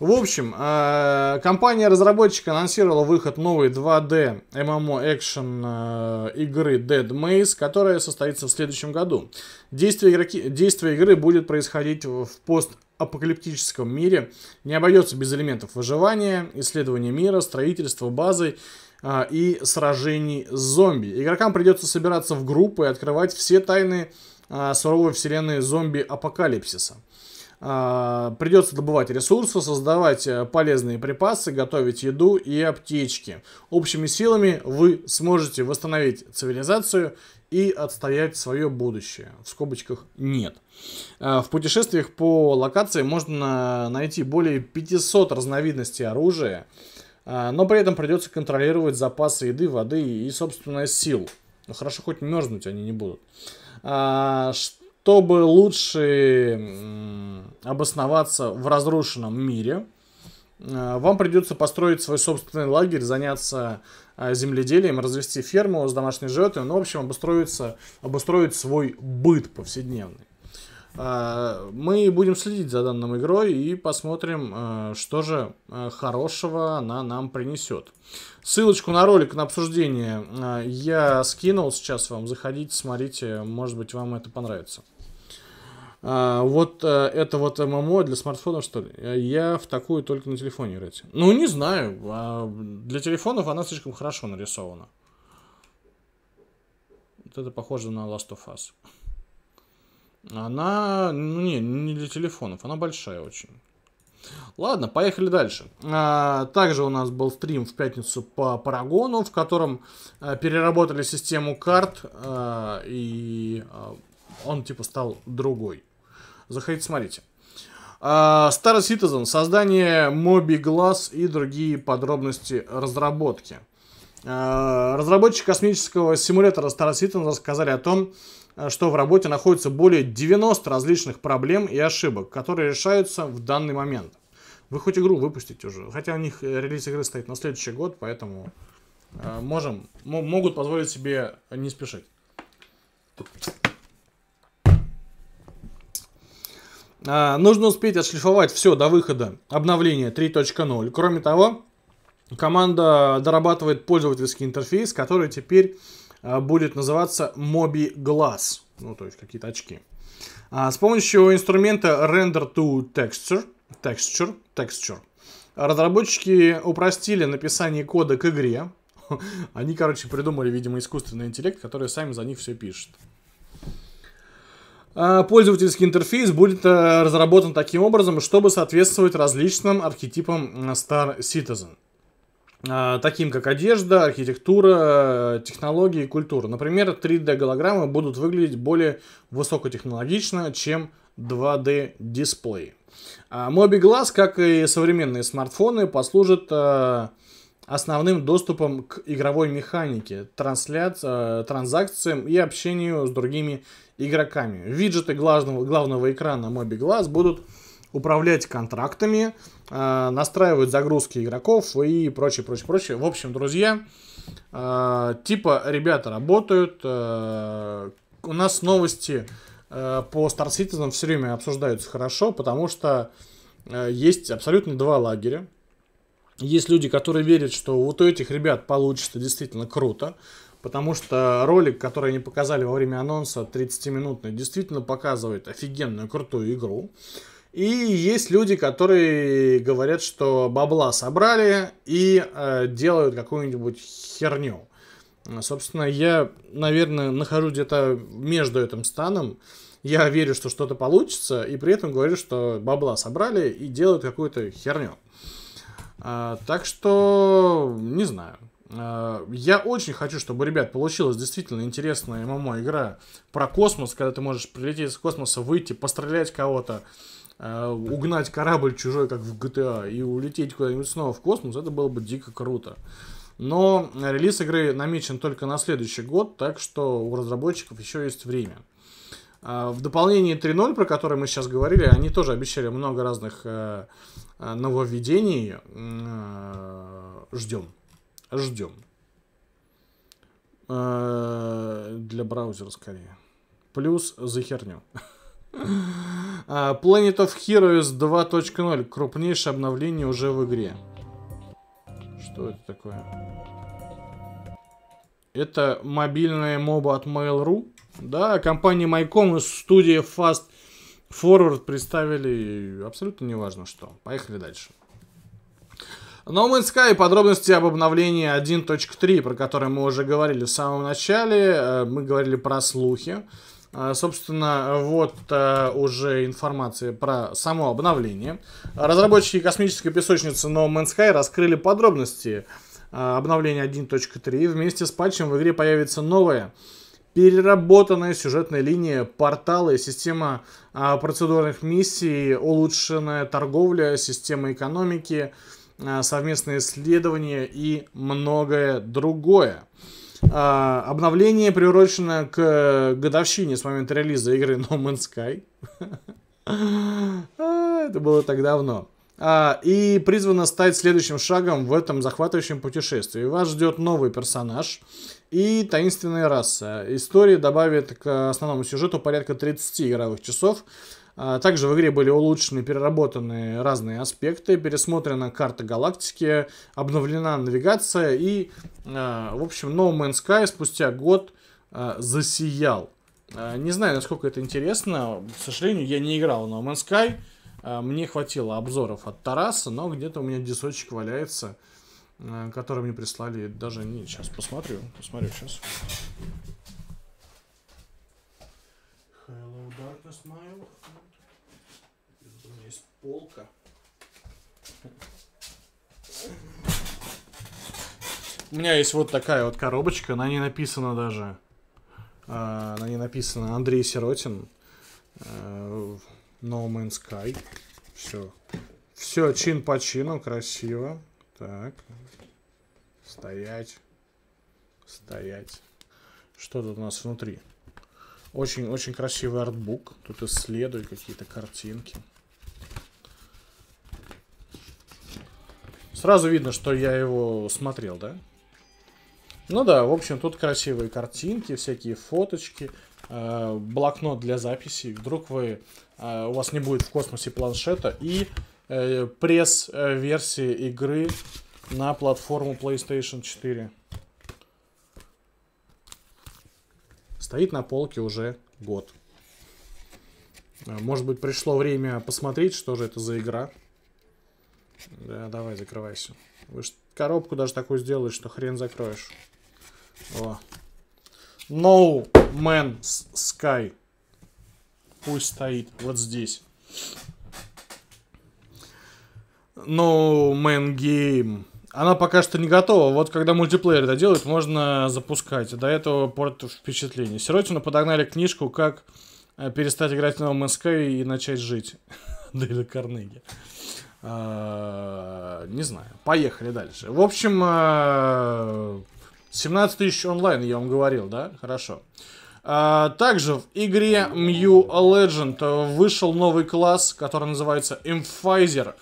В общем, э, компания-разработчик анонсировала выход новой 2D MMO экшен э, игры Dead Maze, которая состоится в следующем году. Действие, игроки, действие игры будет происходить в постапокалиптическом мире не обойдется без элементов выживания, исследования мира, строительства базы э, и сражений с зомби. Игрокам придется собираться в группы и открывать все тайны суровой вселенной зомби-апокалипсиса. А, придется добывать ресурсы, создавать э, полезные припасы, готовить еду и аптечки. Общими силами вы сможете восстановить цивилизацию и отстоять свое будущее. В скобочках нет. А, в путешествиях по локации можно найти более 500 разновидностей оружия, а, но при этом придется контролировать запасы еды, воды и, собственных сил. Хорошо, хоть мерзнуть они не будут чтобы лучше обосноваться в разрушенном мире, э, вам придется построить свой собственный лагерь, заняться э, земледелием, развести ферму с домашними животными, ну, в общем, обустроиться, обустроить свой быт повседневный. А, мы будем следить за данной игрой и посмотрим, э, что же э, хорошего она нам принесет. Ссылочку на ролик на обсуждение э, я скинул сейчас вам. Заходите, смотрите, может быть вам это понравится. А, вот это вот ММО для смартфонов, что ли? Я в такую только на телефоне играть. Ну, не знаю. А для телефонов она слишком хорошо нарисована. Вот это похоже на Last of Us. Она, ну не, не для телефонов, она большая очень. Ладно, поехали дальше. А, также у нас был стрим в пятницу по Парагону, в котором а, переработали систему карт, а, и он типа стал другой. Заходите, смотрите. Star Citizen, создание моби глаз и другие подробности разработки. Разработчики космического симулятора Star Citizen рассказали о том, Э, что в работе находится более 90 различных проблем и ошибок, которые решаются в данный момент. Вы хоть игру выпустите уже. Хотя у них э, релиз игры стоит на следующий год, поэтому э, можем, могут позволить себе не спешить. А, нужно успеть отшлифовать все до выхода обновления 3.0. Кроме того, команда дорабатывает пользовательский интерфейс, который теперь Э, будет называться Mobi Glass, ну, то есть какие-то очки. А, с помощью инструмента Render to Texture, Texture, Texture, разработчики упростили написание кода к игре. *laughs* Они, короче, придумали, видимо, искусственный интеллект, который сами за них все пишет. А, пользовательский интерфейс будет э, разработан таким образом, чтобы соответствовать различным архетипам э, Star Citizen. А, таким как одежда, архитектура, технологии и культура. Например, 3D-голограммы будут выглядеть более высокотехнологично, чем 2D-дисплей. Моби Глаз, как и современные смартфоны, послужит а, основным доступом к игровой механике, трансляц, а, транзакциям и общению с другими игроками. Виджеты главного, главного экрана Mobi Glass будут управлять контрактами, Э, настраивают загрузки игроков и прочее, прочее, прочее. В общем, друзья, э, типа ребята работают, э, у нас новости по Star Citizen все время обсуждаются хорошо, потому что есть абсолютно два лагеря. Есть люди, которые верят, что вот у этих ребят получится действительно круто, потому что ролик, который они показали во время анонса 30-минутный, действительно показывает офигенную крутую игру. И есть люди, которые говорят, что бабла собрали и э, делают какую-нибудь херню. Собственно, я, наверное, нахожу где-то между этим станом. Я верю, что что-то получится, и при этом говорю, что бабла собрали и делают какую-то херню. А, так что, не знаю. А, я очень хочу, чтобы, ребят, получилась действительно интересная ММО-игра про космос, когда ты можешь прилететь из космоса, выйти, пострелять кого-то, Э, угнать корабль чужой, как в GTA, и улететь куда-нибудь снова в космос, это было бы дико круто. Но релиз игры намечен только на следующий год, так что у разработчиков еще есть время. Э, в дополнении 3.0, про которое мы сейчас говорили, они тоже обещали много разных э, нововведений. Ждем. Ждем. Для браузера скорее. Плюс за херню. *laughs* А, Planet of Heroes 2.0. Крупнейшее обновление уже в игре. Что это такое? Это мобильные моба от Mail.ru. Да, компания Майком и студия Fast Forward представили абсолютно неважно что. Поехали дальше. No Man's Sky подробности об обновлении 1.3, про которое мы уже говорили в самом начале. Э, мы говорили про слухи. А, собственно, вот э, уже информация про само обновление. Разработчики космической песочницы No Man's Sky раскрыли подробности э, обновления 1.3. Вместе с патчем в игре появится новая переработанная сюжетная линия, порталы, система а, процедурных миссий, улучшенная торговля, система экономики, а, совместные исследования и многое другое. А, обновление приурочено к э, годовщине с момента релиза игры No Man's Sky. *laughs* А, это было так давно. А, и призвано стать следующим шагом в этом захватывающем путешествии. Вас ждет новый персонаж и таинственная раса. История добавит к основному сюжету порядка 30 игровых часов, а, также в игре были улучшены, переработаны разные аспекты, пересмотрена карта галактики, обновлена навигация и, а, в общем, No Man's Sky спустя год а, засиял. Не знаю, насколько это интересно. К сожалению, я не играл в No Man's Sky. Мне хватило обзоров от Тараса, но где-то у меня дисочек валяется, который мне прислали. Даже не... Сейчас посмотрю. Посмотрю сейчас. Hello, darkness, my полка. У меня есть вот такая вот коробочка, на ней написано даже, э, на ней написано Андрей Сиротин, э, No Man's Sky, все, все чин по чину, красиво, так, стоять, стоять, что тут у нас внутри? Очень-очень красивый артбук, тут исследуют какие-то картинки. Сразу видно, что я его смотрел, да? Ну да, в общем, тут красивые картинки, всякие фоточки, э, блокнот для записи. Вдруг вы, э, у вас не будет в космосе планшета и э, пресс-версии игры на платформу PlayStation 4. Стоит на полке уже год. Э, может быть, пришло время посмотреть, что же это за игра. Да, давай, закрывайся. Вы ж коробку даже такую сделали, что хрен закроешь. О. No Man's Sky. Пусть стоит вот здесь. No Man Game. Она пока что не готова. Вот когда мультиплеер это делают, можно запускать. До этого порт впечатление. Сиротину подогнали книжку «Как э, перестать играть в No Man's Sky и начать жить». *laughs* Дейли Карнеги. А, не знаю. Поехали дальше. В общем, 17 э, тысяч онлайн, я вам говорил, да? Хорошо. Э, также в игре Mew Legend вышел новый класс, который называется Emphyzer.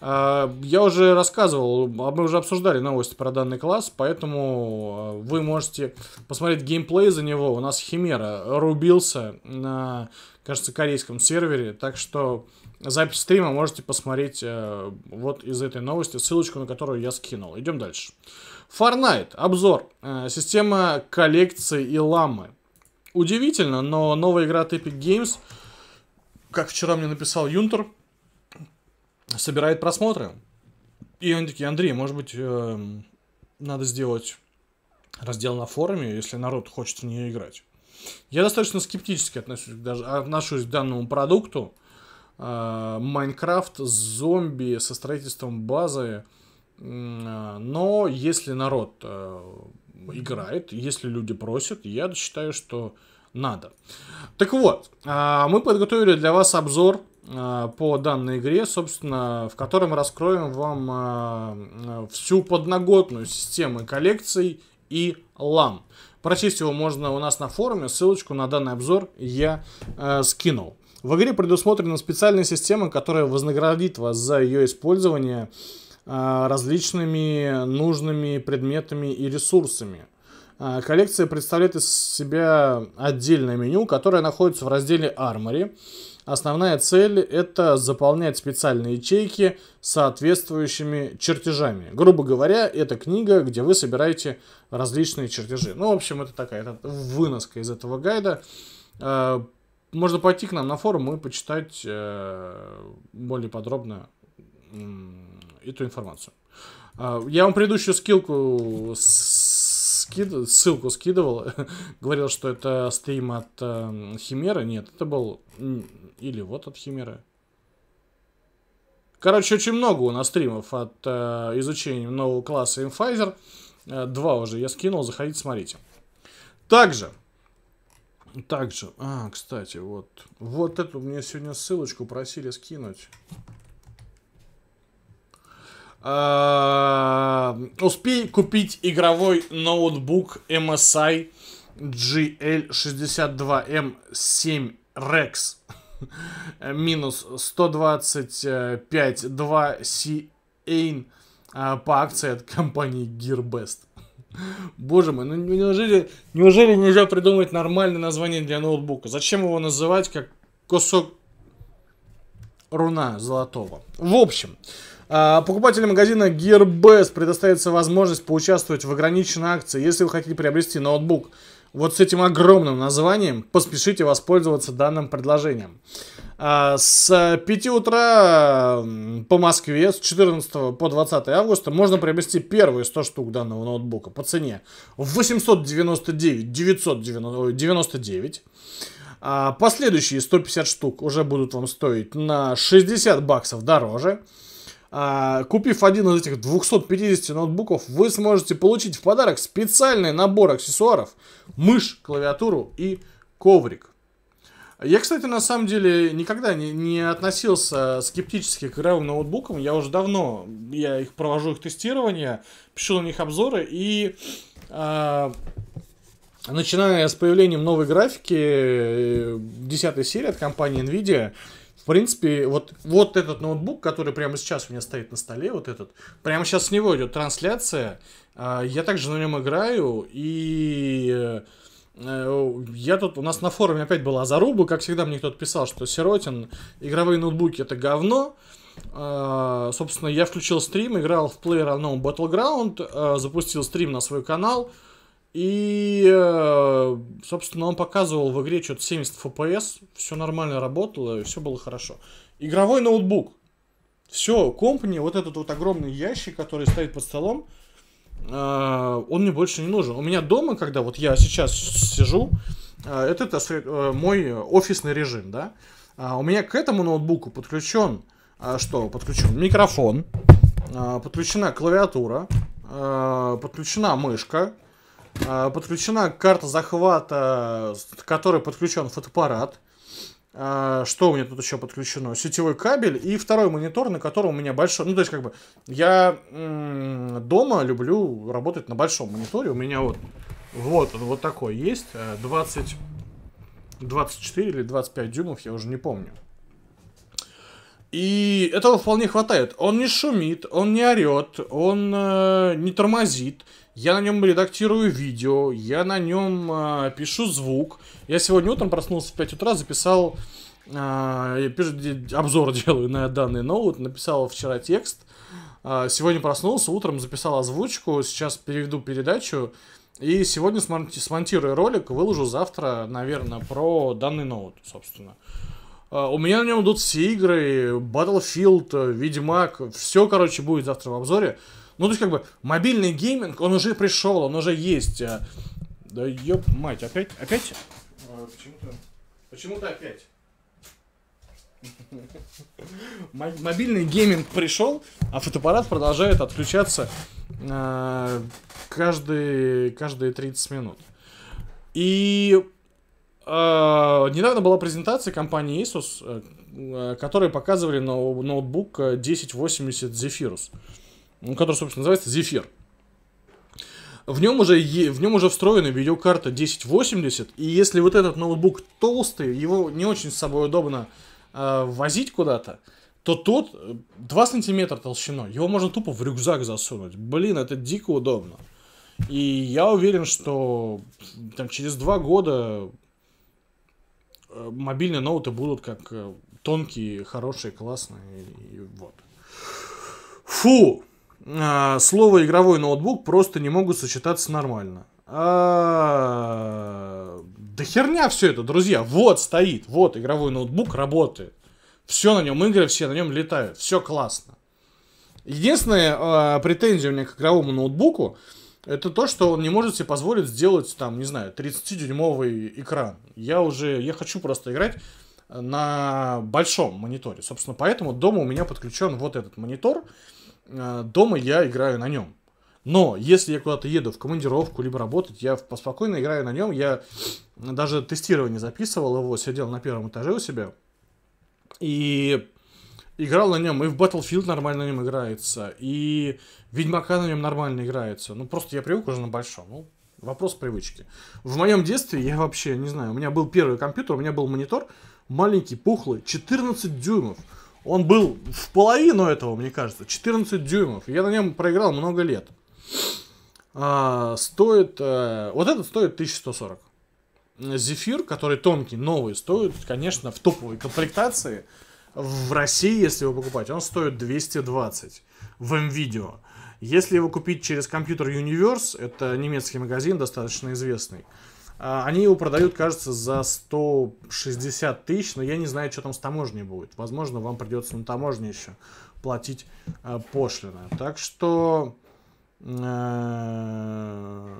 Э, я уже рассказывал, мы уже обсуждали новости про данный класс, поэтому вы можете посмотреть геймплей за него. У нас Химера рубился на, кажется, корейском сервере, так что запись стрима можете посмотреть э, вот из этой новости, ссылочку на которую я скинул. Идем дальше. Fortnite. Обзор. Э, система коллекции и ламы. Удивительно, но новая игра от Epic Games, как вчера мне написал Юнтер, собирает просмотры. И они такие, Андрей, может быть, э, надо сделать раздел на форуме, если народ хочет в нее играть. Я достаточно скептически отношусь, даже, отношусь к данному продукту, Э, Майнкрафт с зомби, со строительством базы. Э, но если народ э, играет, если люди просят, я считаю, что надо. Так вот, мы подготовили для вас обзор по данной игре, собственно, в котором раскроем вам всю подноготную систему коллекций и лам. Прочесть его можно у нас на форуме, ссылочку на данный обзор я скинул. В игре предусмотрена специальная система, которая вознаградит вас за ее использование а, различными нужными предметами и ресурсами. А, коллекция представляет из себя отдельное меню, которое находится в разделе Армори. Основная цель – это заполнять специальные ячейки соответствующими чертежами. Грубо говоря, это книга, где вы собираете различные чертежи. Ну, в общем, это такая это выноска из этого гайда а, можно пойти к нам на форум и почитать э, более подробно эту информацию. А, я вам предыдущую скилку скид... ссылку скидывал, *laughs* говорил, что это стрим от э, Химеры. Нет, это был... Или вот от Химеры. Короче, очень много у нас стримов от э, изучения нового класса Infizer. два уже я скинул, заходите, смотрите. Также также, а, кстати, вот, вот эту мне сегодня ссылочку просили скинуть. А, успей купить игровой ноутбук MSI GL62M7 Rex *laughs* минус 125.2 CAN а, по акции от компании GearBest. Боже мой, ну неужели, неужели нельзя придумать нормальное название для ноутбука? Зачем его называть как кусок руна золотого? В общем, а, Покупателям магазина GearBest предоставится возможность поучаствовать в ограниченной акции, если вы хотите приобрести ноутбук вот с этим огромным названием, поспешите воспользоваться данным предложением. А, с 5 утра по Москве, с 14 по 20 августа, можно приобрести первые 100 штук данного ноутбука по цене 899 999. А, последующие 150 штук уже будут вам стоить на 60 баксов дороже. А, купив один из этих 250 ноутбуков, вы сможете получить в подарок специальный набор аксессуаров, мышь, клавиатуру и коврик. Я, кстати, на самом деле никогда не, не относился скептически к игровым ноутбукам. Я уже давно, я их провожу их тестирование, пишу на них обзоры и... Э, начиная с появлением новой графики 10 э, серии от компании Nvidia, в принципе, вот, вот этот ноутбук, который прямо сейчас у меня стоит на столе, вот этот, прямо сейчас с него идет трансляция. А, я также на нем играю, и э, э, я тут, у нас на форуме опять была заруба, как всегда мне кто-то писал, что Сиротин, игровые ноутбуки это говно. А, собственно, я включил стрим, играл в PlayerUnknown Battleground, а, запустил стрим на свой канал, и, э, собственно, он показывал в игре что-то 70 FPS, все нормально работало, все было хорошо. Игровой ноутбук. Все, комп вот этот вот огромный ящик, который стоит под столом, э, он мне больше не нужен. У меня дома, когда вот я сейчас сижу, это, это э, мой офисный режим, да. А у меня к этому ноутбуку подключен, что, подключен микрофон, подключена клавиатура, подключена мышка, а, подключена карта захвата, к которой подключен фотоаппарат. А, что у меня тут еще подключено? Сетевой кабель и второй монитор, на котором у меня большой... Ну, то есть, как бы, я дома люблю работать на большом мониторе. У меня вот, вот он, вот такой есть. 20... Э, 24 или 25 дюймов, я уже не помню. И этого вполне хватает. Он не шумит, он не орет, он э, не тормозит я на нем редактирую видео, я на нем э, а, пишу звук. Я сегодня утром проснулся в 5 утра, записал э, пишу, обзор *laughs* делаю на данный ноут, написал вчера текст. Э, сегодня проснулся, утром записал озвучку, сейчас переведу передачу. И сегодня смонтирую ролик, выложу завтра, наверное, про данный ноут, собственно. У меня на нем идут все игры, Battlefield, Ведьмак, все, короче, будет завтра в обзоре. Ну, то есть, как бы, мобильный гейминг, он уже пришел, он уже есть. Э. Да ёб мать, опять, опять? А, почему-то... Почему-то опять. *laughs* Мобильный гейминг пришел, а фотоаппарат продолжает отключаться э, каждые, каждые 30 минут. И э, недавно была презентация компании Asus, э, э которые показывали ноутбук 1080 Zephyrus. Э, ну, который, собственно, называется Zephyr. В нем, уже, в нем уже встроена видеокарта 1080, и если вот этот ноутбук толстый, его не очень с собой удобно э, возить куда-то, то тот 2 э, сантиметра толщиной, его можно тупо в рюкзак засунуть. Блин, это дико удобно. И я уверен, что там, через 2 года э, мобильные ноуты будут как э, тонкие, хорошие, классные. И, и вот. Фу! А, слово игровой ноутбук просто не могут сочетаться нормально. А, да херня все это, друзья. Вот стоит, вот игровой ноутбук работает. Все на нем игры, все на нем летают. Все классно. Единственная э, претензия у меня к игровому ноутбуку, это то, что он не может себе позволить сделать, там, не знаю, 30-дюймовый экран. Я уже, я хочу просто играть на большом мониторе. Собственно, поэтому дома у меня подключен вот этот монитор. Э, дома я играю на нем. Но если я куда-то еду в командировку, либо работать, я поспокойно играю на нем. Я даже тестирование записывал его, сидел на первом этаже у себя. И играл на нем, и в Battlefield нормально на нем играется, и Ведьмака на нем нормально играется. Ну, просто я привык уже на большом. Ну, вопрос привычки. В моем детстве я вообще, не знаю, у меня был первый компьютер, у меня был монитор маленький, пухлый, 14 дюймов. Он был в половину этого, мне кажется, 14 дюймов. Я на нем проиграл много лет. А, стоит... А, вот этот стоит 1140. Зефир, который тонкий, новый, стоит, конечно, в топовой комплектации. В России, если его покупать, он стоит 220 в МВидео. Если его купить через компьютер Universe, это немецкий магазин, достаточно известный, а, они его продают, кажется, за 160 тысяч, но я не знаю, что там с таможней будет. Возможно, вам придется на таможне еще платить а, пошлины. Так что э,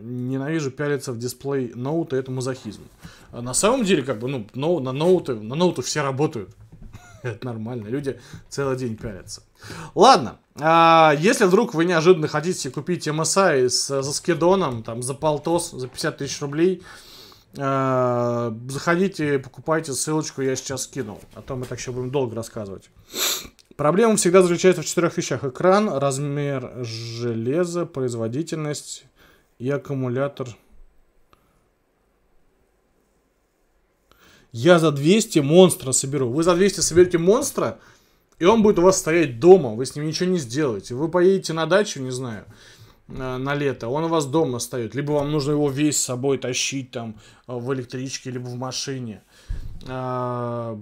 ненавижу пялиться в дисплей ноута, это мазохизм. А на самом деле, как бы, ну, на ноуты, на ноуты все работают. Это *laughs* нормально, люди целый день пялятся. Ладно, а, если вдруг вы неожиданно хотите купить MSI с, за скидоном, там, за полтос, за 50 тысяч рублей, а, заходите, покупайте, ссылочку я сейчас скинул. А то мы так еще будем долго рассказывать. Проблема всегда заключается в четырех вещах. Экран, размер железа, производительность и аккумулятор я за 200 монстра соберу. Вы за 200 соберете монстра, и он будет у вас стоять дома, вы с ним ничего не сделаете. Вы поедете на дачу, не знаю, э, на лето, он у вас дома стоит. Либо вам нужно его весь с собой тащить там э, в электричке, либо в машине. А,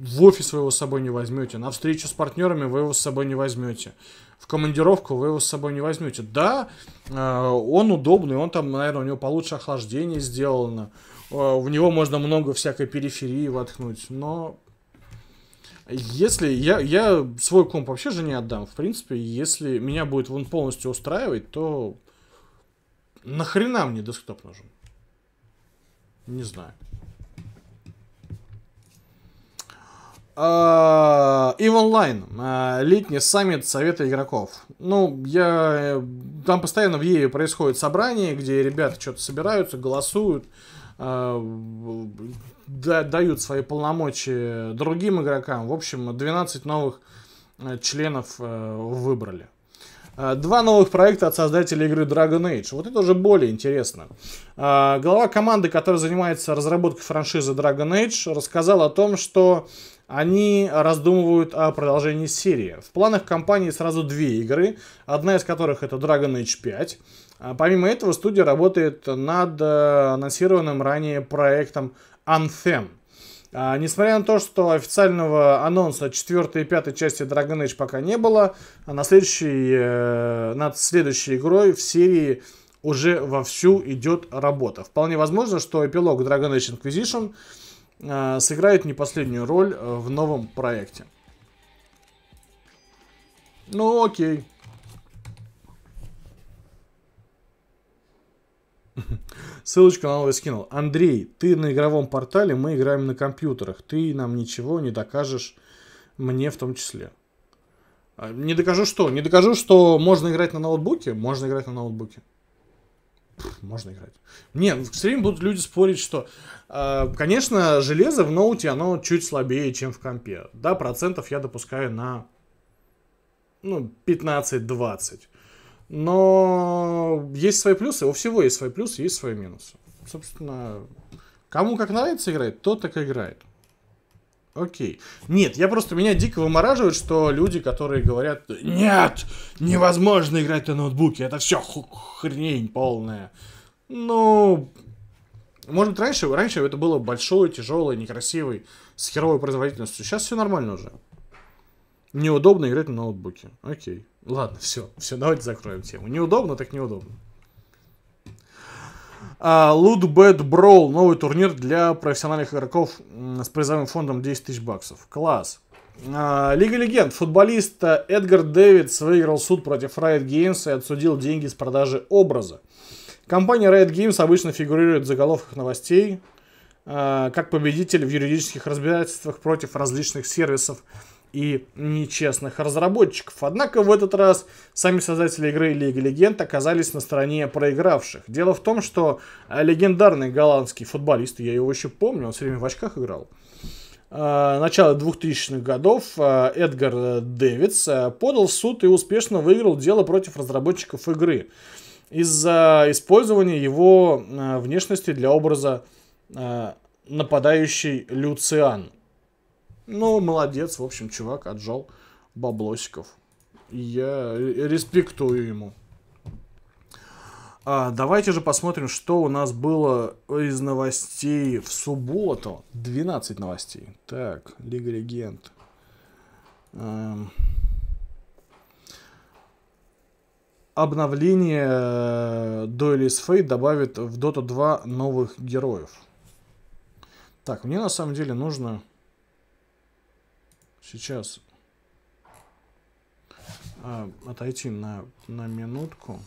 в офис вы его с собой не возьмете, на встречу с партнерами вы его с собой не возьмете, в командировку вы его с собой не возьмете. Да, э, он удобный, он там, наверное, у него получше охлаждение сделано, Э, в него можно много всякой периферии воткнуть, но если я, я свой комп вообще же не отдам, в принципе, если меня будет он полностью устраивать, то нахрена мне десктоп нужен? Не знаю. А, и онлайн. А, летний саммит Совета игроков. Ну, я... Э, там постоянно в ЕВе происходит собрание, где ребята что-то собираются, голосуют. Э, дают свои полномочия другим игрокам. В общем, 12 новых э, членов э, выбрали. Два новых проекта от создателей игры Dragon Age. Вот это уже более интересно. Глава команды, которая занимается разработкой франшизы Dragon Age, рассказал о том, что они раздумывают о продолжении серии. В планах компании сразу две игры, одна из которых это Dragon Age 5, а, помимо этого, студия работает над э, анонсированным ранее проектом Anthem. А, несмотря на то, что официального анонса 4 и 5 части Dragon Age пока не было, а на следующей, э, над следующей игрой в серии уже вовсю идет работа. Вполне возможно, что эпилог Dragon Age Inquisition э, сыграет не последнюю роль в новом проекте. Ну окей. *laughs* Ссылочку на новый скинул. Андрей, ты на игровом портале, мы играем на компьютерах. Ты нам ничего не докажешь, мне в том числе. А, не докажу что? Не докажу, что можно играть на ноутбуке? Можно играть на ноутбуке. Пфф, можно играть. Нет, все время будут люди спорить, что, э, конечно, железо в ноуте, оно чуть слабее, чем в компе. Да, процентов я допускаю на, ну, 15-20. Но есть свои плюсы, у всего есть свои плюсы, есть свои минусы. Собственно, кому как нравится играть, тот так играет. Окей. Нет, я просто меня дико вымораживает, что люди, которые говорят, нет, невозможно играть на ноутбуке, это все хрень полная. Ну, может быть, раньше, раньше это было большой, тяжелый, некрасивый, с херовой производительностью. Сейчас все нормально уже. Неудобно играть на ноутбуке. Окей. Ладно, все, все, давайте закроем тему. Неудобно, так неудобно. Лутбет uh, Брол, новый турнир для профессиональных игроков с призовым фондом 10 тысяч баксов. Класс. А, Лига легенд. Футболист Эдгар Дэвидс выиграл суд против Riot Games и отсудил деньги с продажи образа. Компания Riot Games обычно фигурирует в заголовках новостей а, как победитель в юридических разбирательствах против различных сервисов и нечестных разработчиков. Однако в этот раз сами создатели игры League of Legends оказались на стороне проигравших. Дело в том, что э, легендарный голландский футболист, я его еще помню, он все время в очках играл, э, Начало 2000-х годов э, Эдгар Дэвидс подал в суд и успешно выиграл дело против разработчиков игры из-за использования его внешности для образа нападающий Люциан. Ну, молодец, в общем, чувак отжал баблосиков. Я респектую ему. А, давайте же посмотрим, что у нас было из новостей в субботу. 12 новостей. Так, Лига Легенд. Эм... Обновление Дуэли с Фейт добавит в Dota 2 новых героев. Так, мне на самом деле нужно сейчас а, отойти на, на минутку.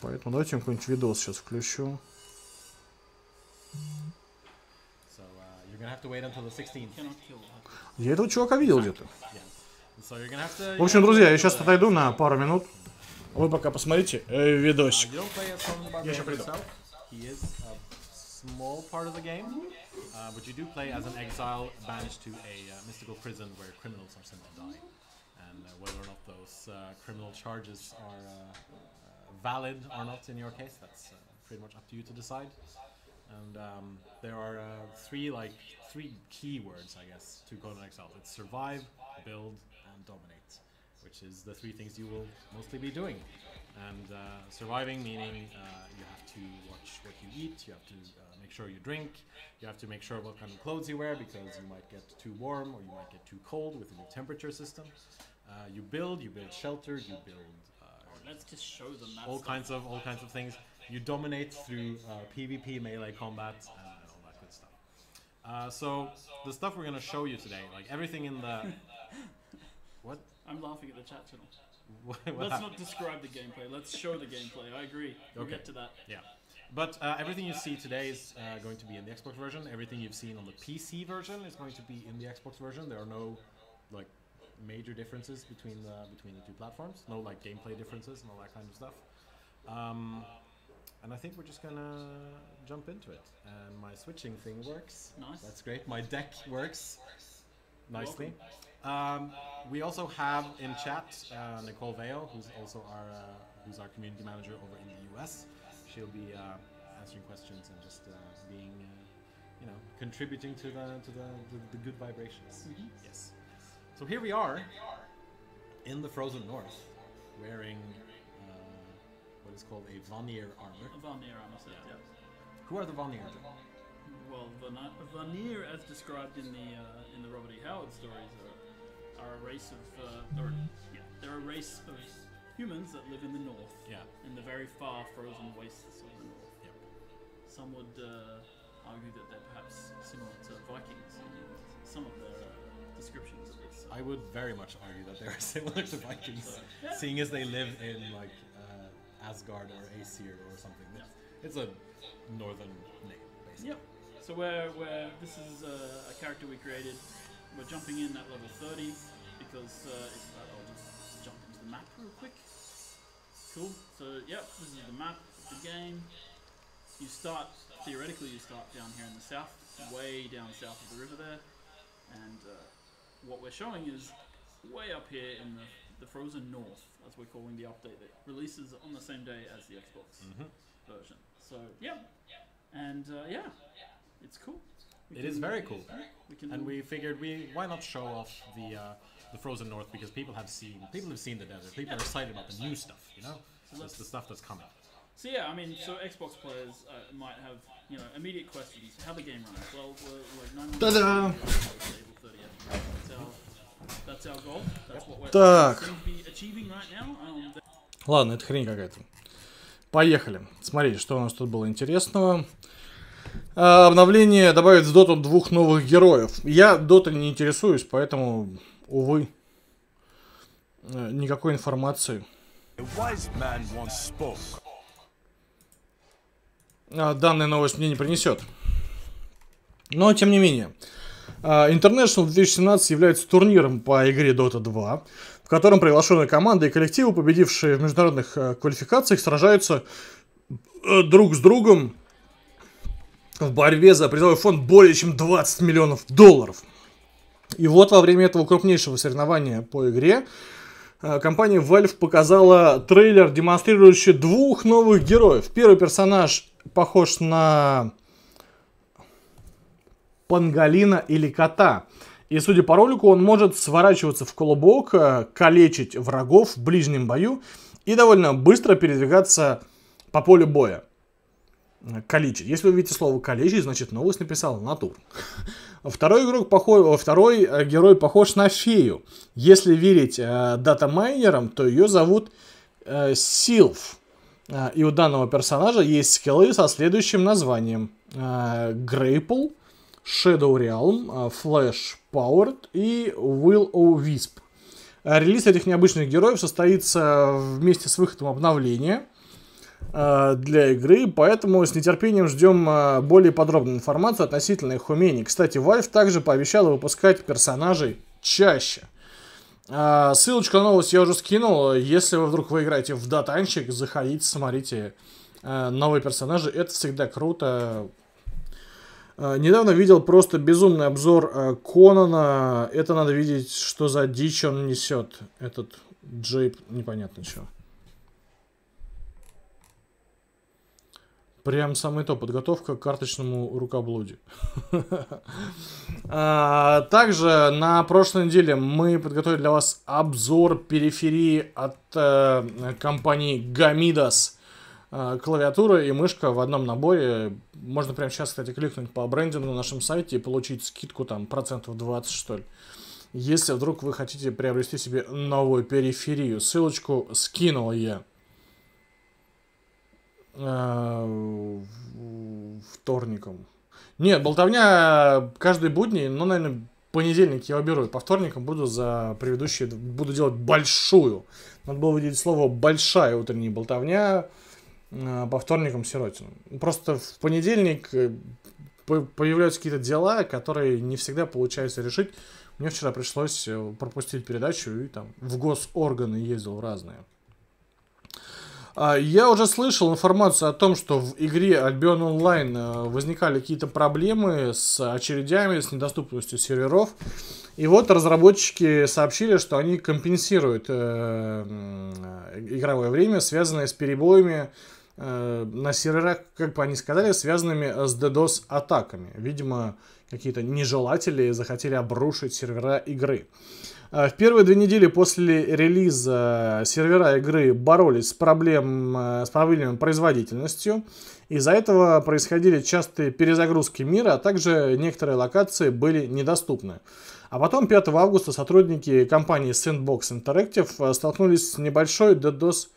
Поэтому давайте я какой-нибудь видос сейчас включу. So, uh, я этого чувака видел где-то. Yeah. So В общем, друзья, я сейчас отойду на пару минут. Вы пока посмотрите э, видосик. Uh, я еще приду. small part of the game, uh, but you do play as an exile banished to a uh, mystical prison where criminals are sent to die. And uh, whether or not those uh, criminal charges are uh, valid or not in your case, that's pretty much up to you to decide. And um, there are three like three key words, I guess, to go to exile. It's survive, build, and dominate, which is the three things you will mostly be doing. And uh, surviving meaning uh, you have to watch what you eat, you have to uh, make sure you drink, you have to make sure what kind of clothes you wear because you might get too warm or you might get too cold within your temperature system. Uh, you build, you build shelter, you build. Uh, let's just show them all stuff. kinds of all kinds of things. You dominate through PvP uh, melee combat and all that good stuff. so the stuff we're gonna show you today, like everything in the *laughs* what? I'm laughing at the chat channel. *laughs* Let's not describe the gameplay. Let's show the gameplay. I agree. We'll okay. get to that. Yeah. But uh, everything you see today is uh, going to be in the Xbox version. Everything you've seen on the PC version is going to be in the Xbox version. There are no like major differences between the, between the two platforms. No like gameplay differences and all that kind of stuff. Um, and I think we're just gonna jump into it. And my switching thing works. Nice. That's great. My deck works nicely. Welcome. Um, we also have in chat uh, Nicole Veo, who's also our uh, who's our community manager over in the U.S. She'll be uh, answering questions and just uh, being, uh, you know, contributing to the to the the good vibrations. Mm-hmm. Yes. So here we are in the frozen north, wearing uh, what is called a Vanir armor. A Vanir armor set, yeah. Who are the Vanir? Well, Vanir, as described in the in the Robert E. Howard stories, are are a race of, uh, or yeah, they're a race of humans that live in the north. Yeah. In the very far frozen wastes of the north. Yep. Some would uh, argue that they're perhaps similar to Vikings some of the uh, descriptions of this. I would very much argue that they are *laughs* similar to Vikings, so, yeah. seeing as they live in like uh, Asgard or Aesir or something. Yeah. It's a northern name, basically. Yep. So where where this is a, uh, a character we created, we're jumping in at level 30 because uh, if, uh, I'll just jump into the map real quick. Cool. So, yep, this is the map of the game. You start, theoretically, you start down here in the south, way down south of the river there. And uh, what we're showing is way up here in the, the frozen north, as we're calling the update that releases on the same day as the Xbox mm -hmm. version. So, yeah. And uh, yeah, it's cool. We it can, is very cool. We and we figured we why not show off the uh, the frozen north because people have seen people have seen the desert. People are excited about the new stuff, you know. So it's the stuff that's coming. So yeah, I mean, so Xbox players uh, might have you know immediate questions: how the game runs. Well, we're, we're Ta-da! Так. Ладно, это хрень какая-то. Поехали. Смотрите, что у нас тут было интересного. А, обновление добавит в Dota двух новых героев. Я Dota не интересуюсь, поэтому увы, э, никакой информации. А, данная новость мне не принесет. Но, тем не менее, э, International 2017 является турниром по игре Dota 2, в котором приглашенные команды и коллективы, победившие в международных э, квалификациях, сражаются друг с другом в борьбе за призовой фонд более чем 20 миллионов долларов. И вот во время этого крупнейшего соревнования по игре э, компания Valve показала трейлер, демонстрирующий двух новых героев. Первый персонаж похож на панголина или кота. И судя по ролику, он может сворачиваться в колобок, э, калечить врагов в ближнем бою и довольно быстро передвигаться по полю боя. Каличи. Если вы видите слово Каличи, значит новость написал Натур. Второй, игрок похож, второй э, герой похож на фею. Если верить э, датамайнерам, то ее зовут э, Силф. Э, и у данного персонажа есть скиллы со следующим названием. Э, Грейпл, Shadow Realm, э, Flash Powered и Will O Wisp. Э, релиз этих необычных героев состоится вместе с выходом обновления – Э, для игры, поэтому с нетерпением ждем э, более подробную информацию относительно их умений. Кстати, Valve также пообещала выпускать персонажей чаще. Э, ссылочку на новость я уже скинул. Если вы вдруг вы играете в датанчик, заходите, смотрите новые персонажи. Это всегда круто. Недавно видел просто безумный обзор Конана. Это надо видеть, что за дичь он несет. Этот джейп непонятно чего. Прям самое то, подготовка к карточному рукоблудию. *laughs* А, также на прошлой неделе мы подготовили для вас обзор периферии от э, компании Gamidas. Э, Клавиатура и мышка в одном наборе. Можно прямо сейчас, кстати, кликнуть по брендингу на нашем сайте и получить скидку там процентов 20, что ли. Если вдруг вы хотите приобрести себе новую периферию, ссылочку скинул я. Э, вторником. Нет, болтовня каждый будний, но ну, наверное, понедельник я уберу. По вторникам буду за предыдущие, буду делать большую. Надо было выделить слово «большая утренняя болтовня» э, по вторникам Сиротину. Просто в понедельник э, появляются какие-то дела, которые не всегда получается решить. Мне вчера пришлось пропустить передачу и там в госорганы ездил разные. А, я уже слышал информацию о том, что в игре Albion Online э, возникали какие-то проблемы с очередями, с недоступностью серверов. И вот разработчики сообщили, что они компенсируют э, игровое время, связанное с перебоями э, на серверах, как бы они сказали, связанными с DDoS-атаками. Видимо, какие-то нежелатели захотели обрушить сервера игры. Э, в первые две недели после релиза сервера игры боролись с, проблем, э, с проблемами производительностью. Из-за этого происходили частые перезагрузки мира, а также некоторые локации были недоступны. А потом 5 августа сотрудники компании Sandbox Interactive э, столкнулись с небольшой DDoS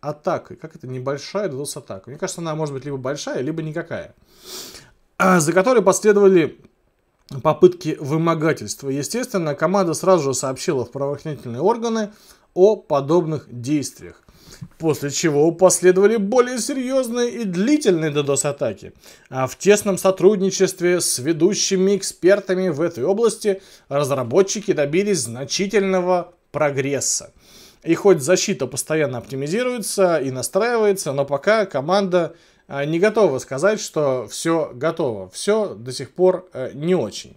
атакой. Как это небольшая DDoS атака? Мне кажется, она может быть либо большая, либо никакая. А, за которой последовали попытки вымогательства. Естественно, команда сразу же сообщила в правоохранительные органы о подобных действиях. После чего последовали более серьезные и длительные DDoS-атаки. А в тесном сотрудничестве с ведущими экспертами в этой области разработчики добились значительного прогресса. И хоть защита постоянно оптимизируется и настраивается, но пока команда а, не готова сказать, что все готово. Все до сих пор э, не очень.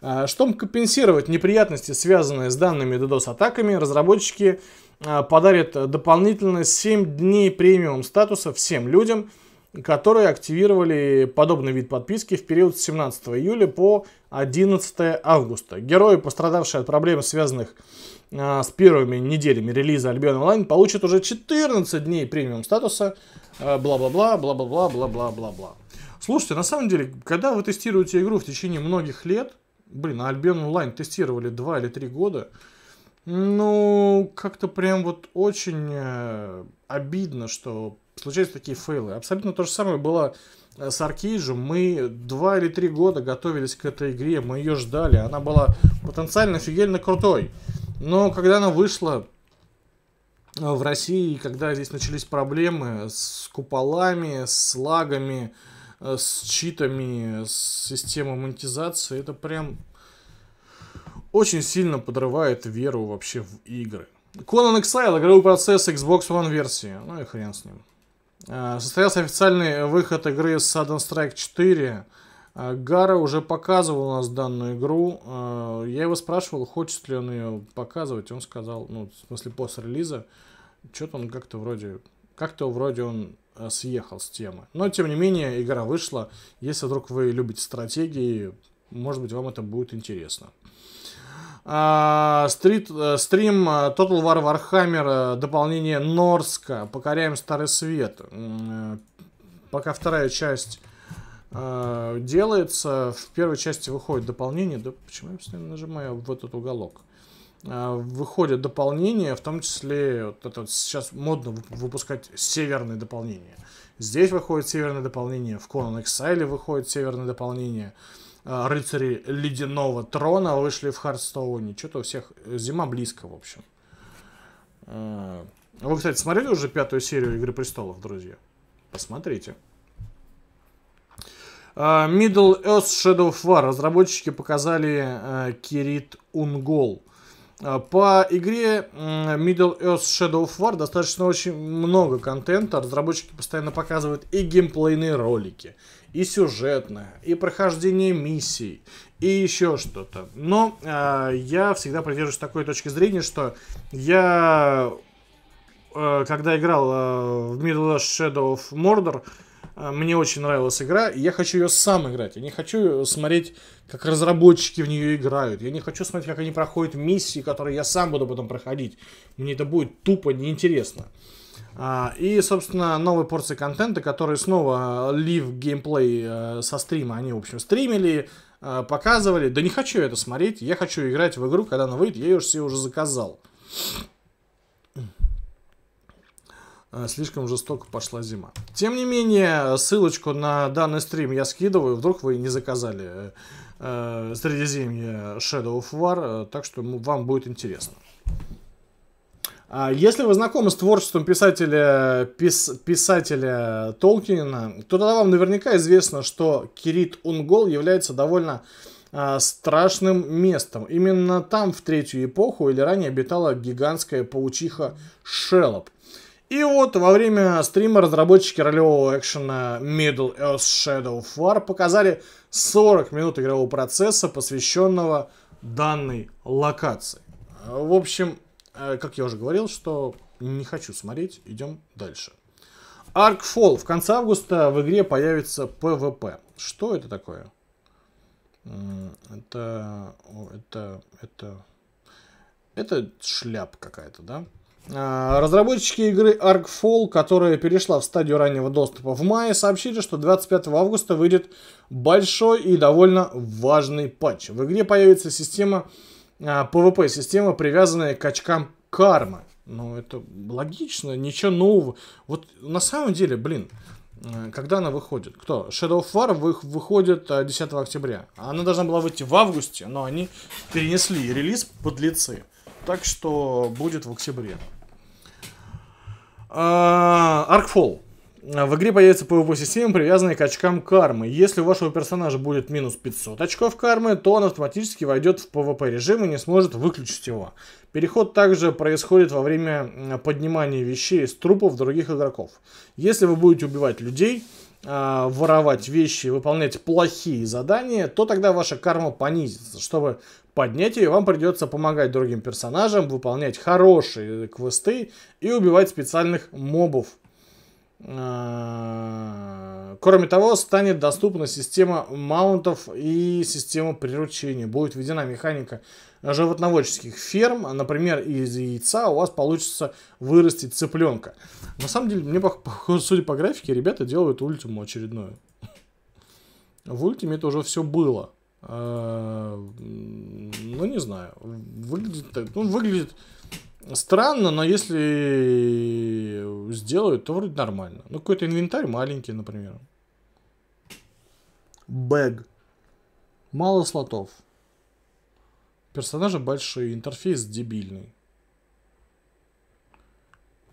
А, чтобы компенсировать неприятности, связанные с данными DDoS-атаками, разработчики а, подарят дополнительно 7 дней премиум статуса всем людям, которые активировали подобный вид подписки в период с 17 июля по 11 августа. Герои, пострадавшие от проблем, связанных с первыми неделями релиза Albion Online, получат уже 14 дней премиум статуса – а, бла-бла-бла, бла-бла-бла, бла-бла-бла-бла. Слушайте, на самом деле, когда вы тестируете игру в течение многих лет, блин, на Albion Online тестировали 2 или 3 года, ну, как-то прям вот очень э, обидно, что случаются такие фейлы. Абсолютно то же самое было э, с Аркейджем. Мы два или три года готовились к этой игре, мы ее ждали. Она была потенциально офигенно крутой. Но когда она вышла, Э, в России, когда здесь начались проблемы с куполами, с лагами, э, с читами, с системой монетизации, это прям очень сильно подрывает веру вообще в игры. Conan Exile, игровой процесс Xbox One версии, ну и хрен с ним. Э, состоялся официальный выход игры Sudden Strike 4, а Гара уже показывал у нас данную игру. А, я его спрашивал, хочет ли он ее показывать. Он сказал, ну, в смысле, после релиза, что-то он как-то вроде... Как-то вроде он э, съехал с темы. Но, тем не менее, игра вышла. Если вдруг вы любите стратегии, может быть, вам это будет интересно. А, стрит, э, стрим э, Total War Warhammer, дополнение Норска, покоряем Старый Свет. Пока вторая часть Э, делается, в первой части выходит дополнение, да почему я постоянно нажимаю в этот уголок, э, выходит дополнение в том числе вот это вот сейчас модно выпускать северные дополнения. Здесь выходит северное дополнение, в Conan Exile выходит северное дополнение, э, рыцари Ледяного Трона вышли в Хардстоуне, что-то у всех зима близко, в общем. Вы, кстати, смотрели уже пятую серию Игры Престолов, друзья? Посмотрите. А, Middle Earth Shadow of War. Разработчики показали э, Кирит Унгол. А, по игре Middle Earth Shadow of War достаточно очень много контента. Разработчики постоянно показывают и геймплейные ролики, и сюжетное, и прохождение миссий, и еще что-то. Но э, я всегда придерживаюсь такой точки зрения, что я, э, когда играл э, в Middle Earth Shadow of Mordor, э, а, мне очень нравилась игра, и я хочу ее сам играть. Я не хочу смотреть, как разработчики в нее играют. Я не хочу смотреть, как они проходят миссии, которые я сам буду потом проходить. Мне это будет тупо неинтересно. А, и, собственно, новые порции контента, которые снова лив а, геймплей со стрима, они, в общем, стримили, показывали. Да не хочу это смотреть, я хочу играть в игру, когда она выйдет, я ее все уже заказал. Э, слишком жестоко пошла зима. Тем не менее, ссылочку на данный стрим я скидываю, вдруг вы не заказали э, э Средиземье Shadow of War, э, так что вам будет интересно. А если вы знакомы с творчеством писателя, пис, писателя Толкина, то тогда вам наверняка известно, что Кирит Унгол является довольно страшным местом. Именно там в третью эпоху или ранее обитала гигантская паучиха Шелоп – и вот во время стрима разработчики ролевого экшена Middle Earth Shadow of War показали 40 минут игрового процесса, посвященного данной локации. В общем, э, как я уже говорил, что не хочу смотреть, идем дальше. Ark Fall В конце августа в игре появится PvP. Что это такое? Это... Это... Это... Это шляп какая-то, да? А, разработчики игры ArcFall, которая перешла в стадию раннего доступа в мае, сообщили, что 25 августа выйдет большой и довольно важный патч. В игре появится система PvP-система, а, привязанная к очкам кармы. Ну, это логично, ничего нового. Вот на самом деле, блин, а, когда она выходит? Кто? Shadow of War выходит 10 октября. Она должна была выйти в августе, но они перенесли релиз под лицы. Так что будет в октябре. Аркфол. В игре появится PvP-система, привязанная к очкам кармы. Если у вашего персонажа будет минус 500 очков кармы, то он автоматически войдет в PvP режим и не сможет выключить его. Переход также происходит во время поднимания вещей из трупов других игроков. Если вы будете убивать людей, э, воровать вещи, выполнять плохие задания, то тогда ваша карма понизится. Чтобы поднять ее, вам придется помогать другим персонажам, выполнять хорошие квесты и убивать специальных мобов. А, кроме того, станет доступна система маунтов и система приручения. Будет введена механика животноводческих ферм, например, из яйца у вас получится вырастить цыпленка. На самом деле, мне, судя по графике, ребята делают ультиму очередную. В ультиме это уже все было. А, ну, не знаю. Выглядит, ну, выглядит странно, но если сделают, то вроде нормально. Ну, какой-то инвентарь маленький, например. Бэг. Мало слотов. Персонажи большие, интерфейс дебильный.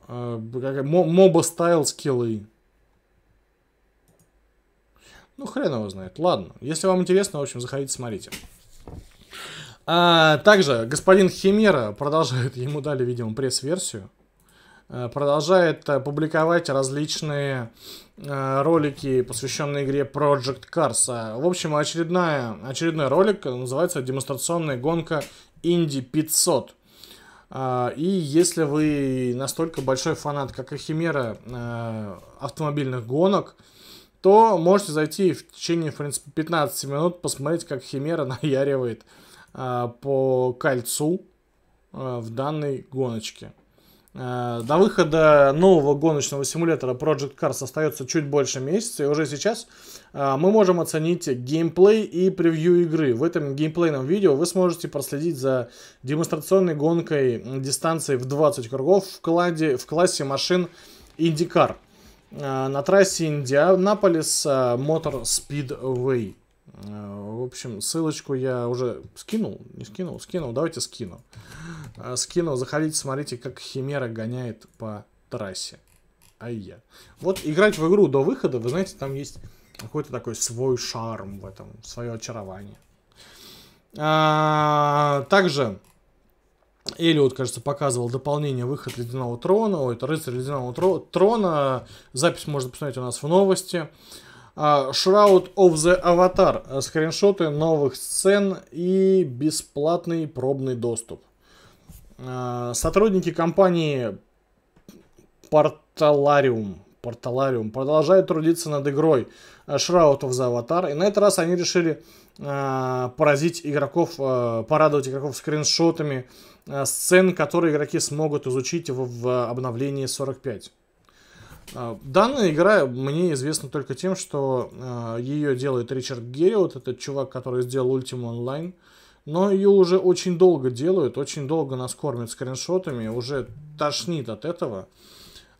А, моба стайл скиллы. Ну, хрен его знает. Ладно. Если вам интересно, в общем, заходите, смотрите. А, также господин Химера продолжает, *laughs* ему дали, видимо, пресс-версию. Э, продолжает э, публиковать различные э, ролики, посвященные игре Project Cars. А, в общем, очередная, очередной ролик называется «Демонстрационная гонка Indy 500». А, и если вы настолько большой фанат, как и Химера, автомобильных гонок, то можете зайти в течение, в принципе, 15 минут, посмотреть, как Химера *laughs* наяривает а, по кольцу в данной гоночке. Э, до выхода нового гоночного симулятора Project Cars остается чуть больше месяца, и уже сейчас э, мы можем оценить геймплей и превью игры. В этом геймплейном видео вы сможете проследить за демонстрационной гонкой дистанции в 20 кругов в, кладе, в классе машин IndyCar э, на трассе Индианаполис Motor Speedway. В общем, ссылочку я уже скинул, не скинул, скинул, давайте скину. А, скинул, заходите, смотрите, как Химера гоняет по трассе. А я. Вот играть в игру до выхода, вы знаете, там есть какой-то такой свой шарм в этом, свое очарование. А, также Элиот, кажется, показывал дополнение выход Ледяного Трона. Ой, это Рыцарь Ледяного Трона. Запись можно посмотреть у нас в новости. А, Shroud of the Avatar, э, скриншоты новых сцен и бесплатный пробный доступ. Э, сотрудники компании Portalarium, Portalarium продолжают трудиться над игрой э, Shroud of the Avatar. И на этот раз они решили поразить игроков, порадовать игроков скриншотами сцен, которые игроки смогут изучить в обновлении 45. А, данная игра мне известна только тем, что а, ее делает Ричард Герри, вот этот чувак, который сделал Ultima Online. Но ее уже очень долго делают, очень долго нас кормят скриншотами, уже тошнит от этого.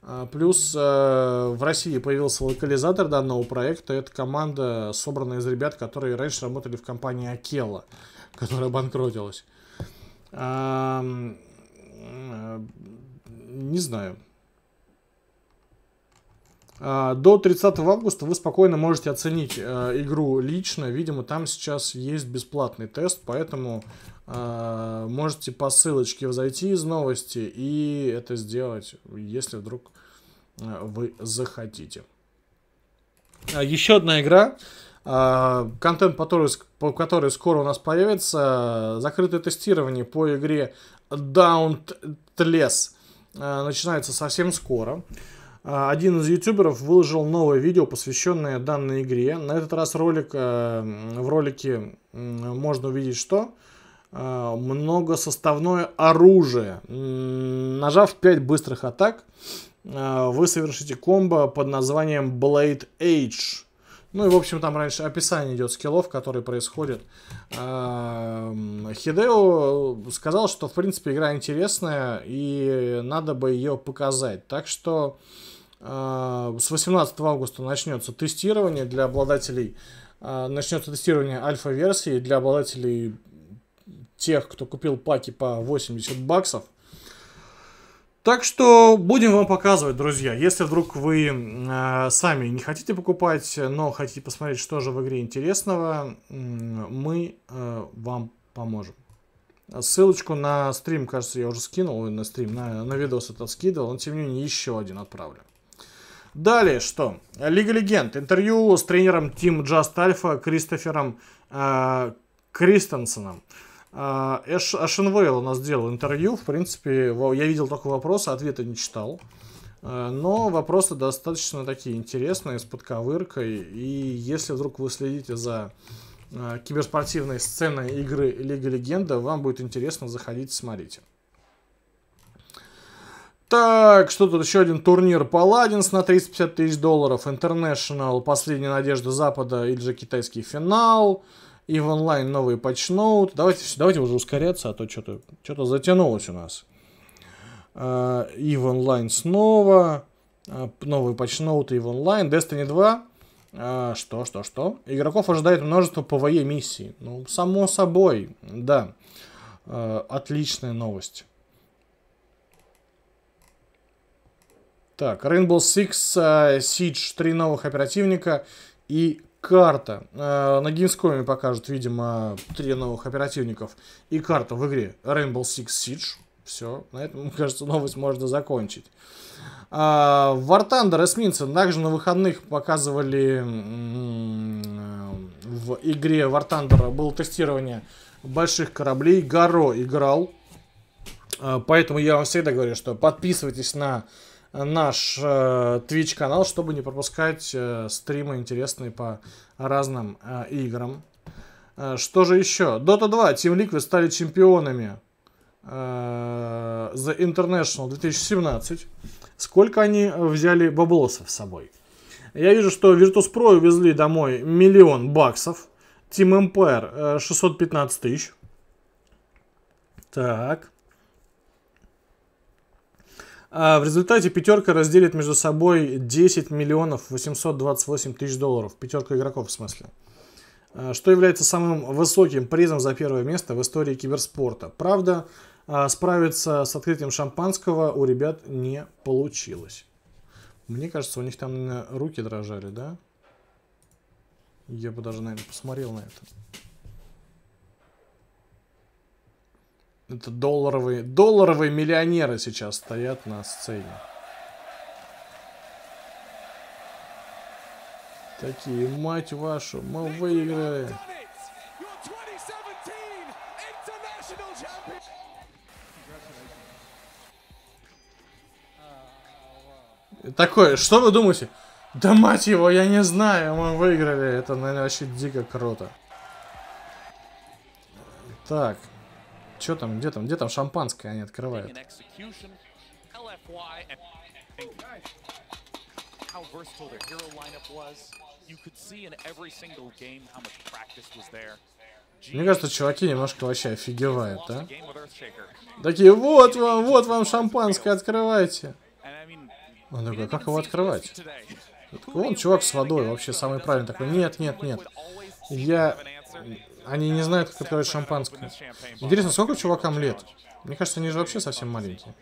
А, плюс в России появился локализатор данного проекта. Это команда, собранная из ребят, которые раньше работали в компании Акела, которая банкротилась. Э, не знаю. А, до 30 августа вы спокойно можете оценить э, игру лично. Видимо, там сейчас есть бесплатный тест, поэтому э, можете по ссылочке зайти из новости и это сделать, если вдруг э, вы захотите. А, еще одна игра, а, контент, который, по которой скоро у нас появится, закрытое тестирование по игре Down Downtless начинается совсем скоро. А, один из ютуберов выложил новое видео, посвященное данной игре. На этот раз ролик, э, в ролике можно увидеть что? Э, многосоставное оружие. Нажав 5 быстрых атак, э, вы совершите комбо под названием Blade Age. Ну и, в общем, там раньше описание идет скиллов, которые происходят. Хидео сказал, что, в принципе, игра интересная, и надо бы ее показать. Так что... Э, с 18 августа начнется тестирование для обладателей, э, начнется тестирование альфа-версии для обладателей тех, кто купил паки по 80 баксов. Так что будем вам показывать, друзья. Если вдруг вы э, сами не хотите покупать, но хотите посмотреть, что же в игре интересного, э, мы э, вам поможем. Ссылочку на стрим, кажется, я уже скинул, на стрим, на, на видос это скидывал, но тем не менее еще один отправлю. Далее что? Лига Легенд. Интервью с тренером Тим Джаст Альфа Кристофером э, Кристенсеном. Э, Эш Ашенвейл у нас делал интервью. В принципе, я видел только вопросы, ответы не читал. Э, но вопросы достаточно такие интересные, с подковыркой. И если вдруг вы следите за э, киберспортивной сценой игры Лига Легенда, вам будет интересно, заходить смотрите. Так, что тут еще один турнир Паладинс на 350 тысяч долларов, International, Последняя надежда Запада или же китайский финал, и в онлайн новый патчноут. Давайте, давайте уже ускоряться, а то что-то что затянулось у нас. А, и в онлайн снова, а, новый патчноут и в онлайн, Destiny 2, а, что, что, что? Игроков ожидает множество ПВЕ миссий. Ну, само собой, да. Отличная новость. Так, Rainbow Six, э, Siege, три новых оперативника и карта. Э, на геймскоме покажут, видимо, три новых оперативников и карта в игре Rainbow Six Siege. Все, на этом, *laughs* мне кажется, новость можно закончить. А, War Thunder эсминцы также на выходных показывали в игре War Thunder было тестирование больших кораблей. Гаро играл. Э, поэтому я вам всегда говорю, что подписывайтесь на наш э, Twitch канал, чтобы не пропускать э, стримы интересные по разным э, играм. Э, что же еще? Dota 2. Team Liquid стали чемпионами э, The International 2017. Сколько они взяли баблосов с собой? Я вижу, что Virtus.pro увезли домой миллион баксов. Team Empire 615 э, тысяч. Так. А в результате пятерка разделит между собой 10 миллионов 828 тысяч долларов. Пятерка игроков в смысле. А, что является самым высоким призом за первое место в истории киберспорта. Правда, а, справиться с открытием шампанского у ребят не получилось. Мне кажется, у них там руки дрожали, да? Я бы даже, наверное, посмотрел на это. Это долларовые, долларовые миллионеры сейчас стоят на сцене. Такие, мать вашу, мы выиграли. Такое, что вы думаете? Да мать его, я не знаю, мы выиграли. Это, наверное, вообще дико круто. Так, Че там, где там, где там шампанское они открывают? Мне кажется, чуваки немножко вообще офигевают, да? Такие, вот вам, вот вам шампанское, открывайте. Он такой, как его открывать? Он чувак с водой, вообще самый правильный. Такой, нет, нет, нет. Я... Они не знают, как открывать шампанское. Интересно, сколько чувакам лет? Мне кажется, они же вообще совсем маленькие.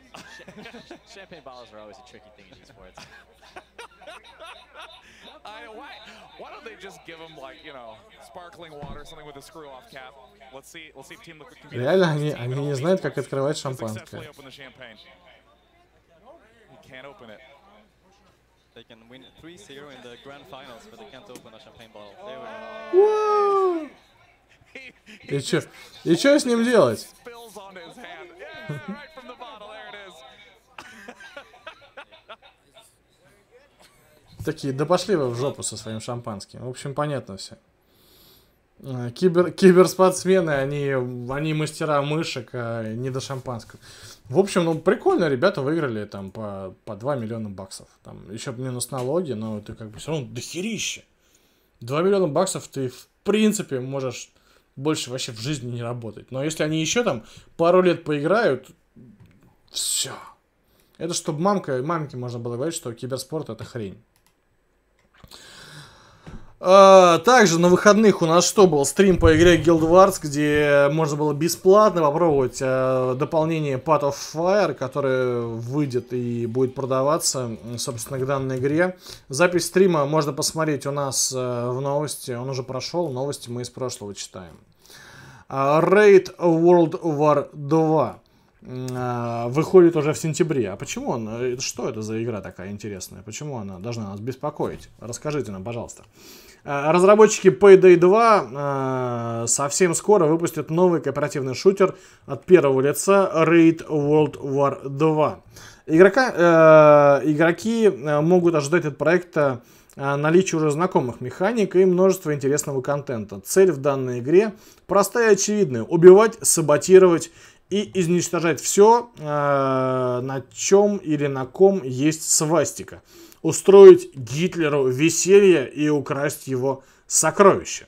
Why don't they just give him like, you know, sparkling water, something with a screw-off cap? Let's see, let's see if team liquid can get. Реально они они не знают, как открывать шампанское. Can't open it. They can win 3-0 in the grand finals, but they can't open a champagne bottle. There we go. *laughs* И чё, и чё с ним делать? Такие, да пошли вы в жопу со своим шампанским. В общем, понятно все. А, кибер, киберспортсмены, они, они мастера мышек, а не до шампанского. В общем, ну, прикольно, ребята выиграли там по, по 2 миллиона баксов. Там еще минус налоги, но ты как бы все равно дохерище. 2 миллиона баксов ты в принципе можешь больше вообще в жизни не работать. Но если они еще там пару лет поиграют, все. Это чтобы мамка, мамке можно было говорить, что киберспорт это хрень. А, также на выходных у нас что был? Стрим по игре Guild Wars, где можно было бесплатно попробовать а, дополнение Path of Fire, которое выйдет и будет продаваться, собственно, к данной игре. Запись стрима можно посмотреть у нас а, в новости. Он уже прошел, новости мы из прошлого читаем. Raid World War 2 выходит уже в сентябре. А почему он? Э, что это за игра такая интересная? Почему она должна нас беспокоить? Расскажите нам, пожалуйста. Э, разработчики Payday 2 э, совсем скоро выпустят новый кооперативный шутер от первого лица Raid World War 2. Игрока, э, игроки могут ожидать от проекта наличие уже знакомых механик и множество интересного контента. Цель в данной игре простая и очевидная. Убивать, саботировать и изничтожать все, э, на чем или на ком есть свастика устроить Гитлеру веселье и украсть его сокровища.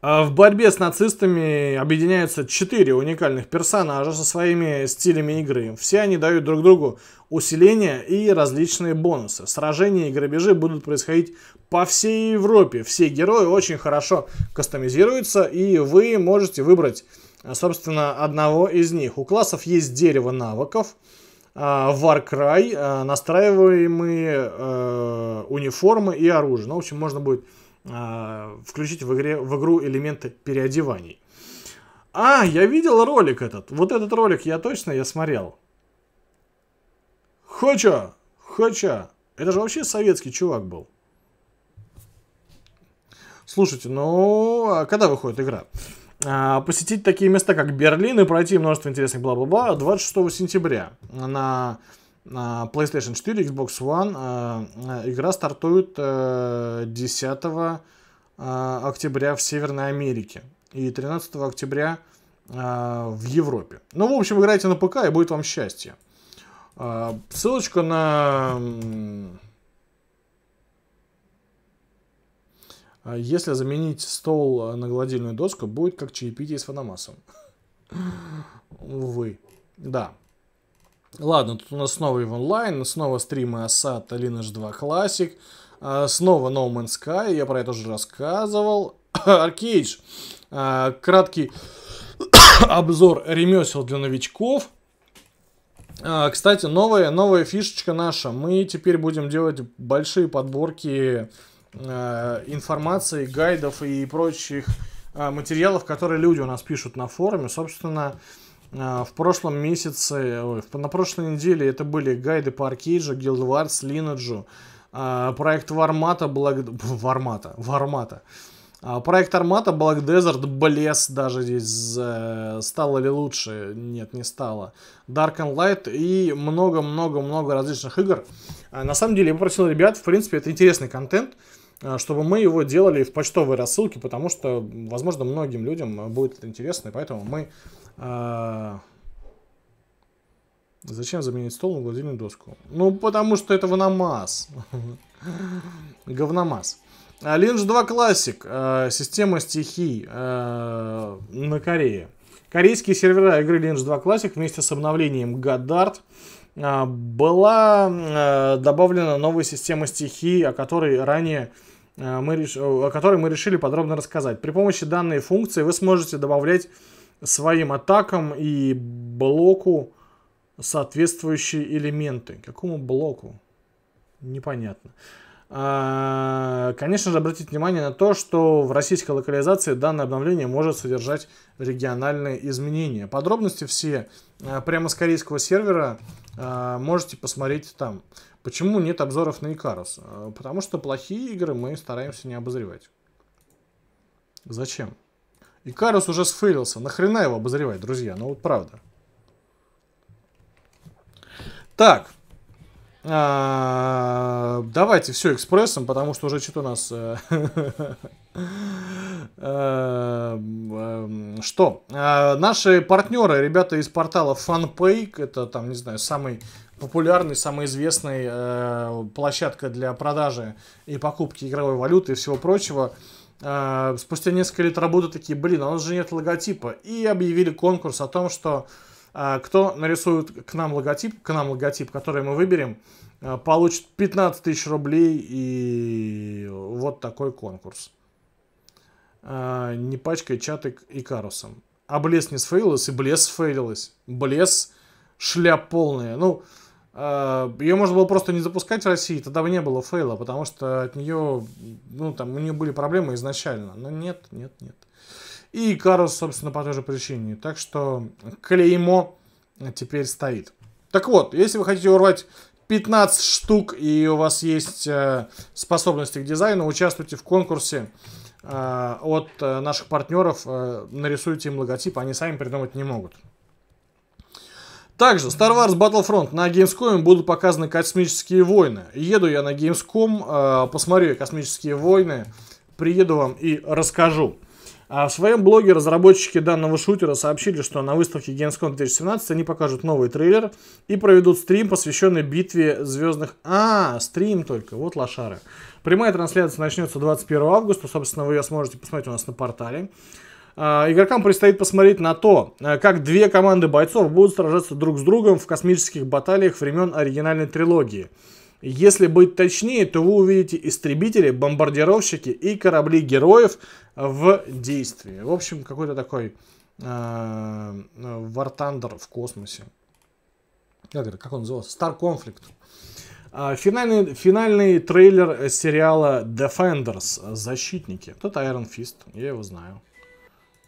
А, в борьбе с нацистами объединяются четыре уникальных персонажа со своими стилями игры. Все они дают друг другу усиления и различные бонусы. Сражения и грабежи будут происходить по всей Европе. Все герои очень хорошо кастомизируются, и вы можете выбрать, а, собственно, одного из них. У классов есть дерево навыков – Варкрай, настраиваемые а, униформы и оружие. Ну, в общем, можно будет а, включить в, игре, в игру элементы переодеваний. А, я видел ролик этот. Вот этот ролик я точно я смотрел. Хоча! Хоча! Это же вообще советский чувак был. Слушайте, ну, а когда выходит игра? А, посетить такие места, как Берлин и пройти множество интересных бла-бла-бла 26 сентября на PlayStation 4, Xbox One. А, а, игра стартует 10 э, октября в Северной Америке и 13 октября в Европе. Ну, в общем, играйте на ПК и будет вам счастье. Ссылочка на А если заменить стол э, на гладильную доску, будет как чаепитие с фаномасом. Увы. Да. Ладно, тут у нас снова и в онлайн, снова стримы Assad, Lineage 2 Classic, снова No Man's Sky, я про это уже рассказывал. *coughs* Аркейдж, а, краткий *coughs* обзор ремесел для новичков. А, кстати, новая, новая фишечка наша. Мы теперь будем делать большие подборки Э, информации, гайдов и прочих э, материалов, которые люди у нас пишут на форуме. Собственно, э, в прошлом месяце, на прошлой неделе это были гайды по Аркейджу, Guild Wars, Lineage, проект Вармата, Black... Вармата, Вармата. Проект Армата, Black Desert, Блес даже здесь стало ли лучше? Нет, не стало. Dark and Light и много-много-много различных игр. На самом деле я попросил ребят, в принципе, это интересный контент. А, чтобы мы его делали в почтовой рассылке, потому что, возможно, многим людям э, будет это интересно, и поэтому мы... Э, зачем заменить стол на гладильную доску? Ну, потому что это ванамаз. *laughs* Говномаз. А, Линж 2 Classic. система стихий на Корее. Корейские сервера игры Линж 2 Classic вместе с обновлением Goddard была добавлена новая система стихий, о которой ранее Э, мы, о которой мы решили подробно рассказать. При помощи данной функции вы сможете добавлять своим атакам и блоку соответствующие элементы. Какому блоку? Непонятно. А, конечно же, обратите внимание на то, что в российской локализации данное обновление может содержать региональные изменения. Подробности все э, прямо с корейского сервера э, можете посмотреть там. Почему нет обзоров на Икарус? Э, потому что плохие игры мы стараемся не обозревать. Зачем? Икарус уже сфейлился. Нахрена его обозревать, друзья? Ну вот правда. Так. А, давайте все экспрессом, потому что уже что-то у нас... Э, *laughs* э, эм, что? А, наши партнеры, ребята из портала FunPay, это там, не знаю, самый популярной, самой известной э, площадкой для продажи и покупки игровой валюты и всего прочего, э, спустя несколько лет работы такие, блин, а у нас же нет логотипа. И объявили конкурс о том, что э, кто нарисует к нам логотип, к нам логотип, который мы выберем, э, получит 15 тысяч рублей и вот такой конкурс. Э, не пачкой чаты и карусом. А Блес не сфейлилась, и Блес сфейлилась. Блес шляп полная. Ну, Э, Ее можно было просто не запускать в России, тогда бы не было фейла, потому что от нее, ну, там, у нее были проблемы изначально. Но нет, нет, нет. И Карус, собственно, по той же причине. Так что клеймо теперь стоит. Так вот, если вы хотите урвать 15 штук и у вас есть э, способности к дизайну, участвуйте в конкурсе э, от наших партнеров, нарисуйте им логотип, они сами придумать не могут. Также Star Wars Battlefront на Gamescom будут показаны космические войны. Еду я на Gamescom, э, посмотрю космические войны, приеду вам и расскажу. А в своем блоге разработчики данного шутера сообщили, что на выставке Gamescom 2017 они покажут новый трейлер и проведут стрим, посвященный битве звездных... А, стрим только, вот лошары. Прямая трансляция начнется 21 августа, собственно, вы ее сможете посмотреть у нас на портале. А, игрокам предстоит посмотреть на то, э, как две команды бойцов будут сражаться друг с другом в космических баталиях времен оригинальной трилогии. Если быть точнее, то вы увидите истребители, бомбардировщики и корабли героев в действии. В общем, какой-то такой э, War Thunder в космосе. Как он назывался? Star Conflict. А, финальный, финальный трейлер э, сериала Defenders «Защитники». Тут Iron Fist, я его знаю.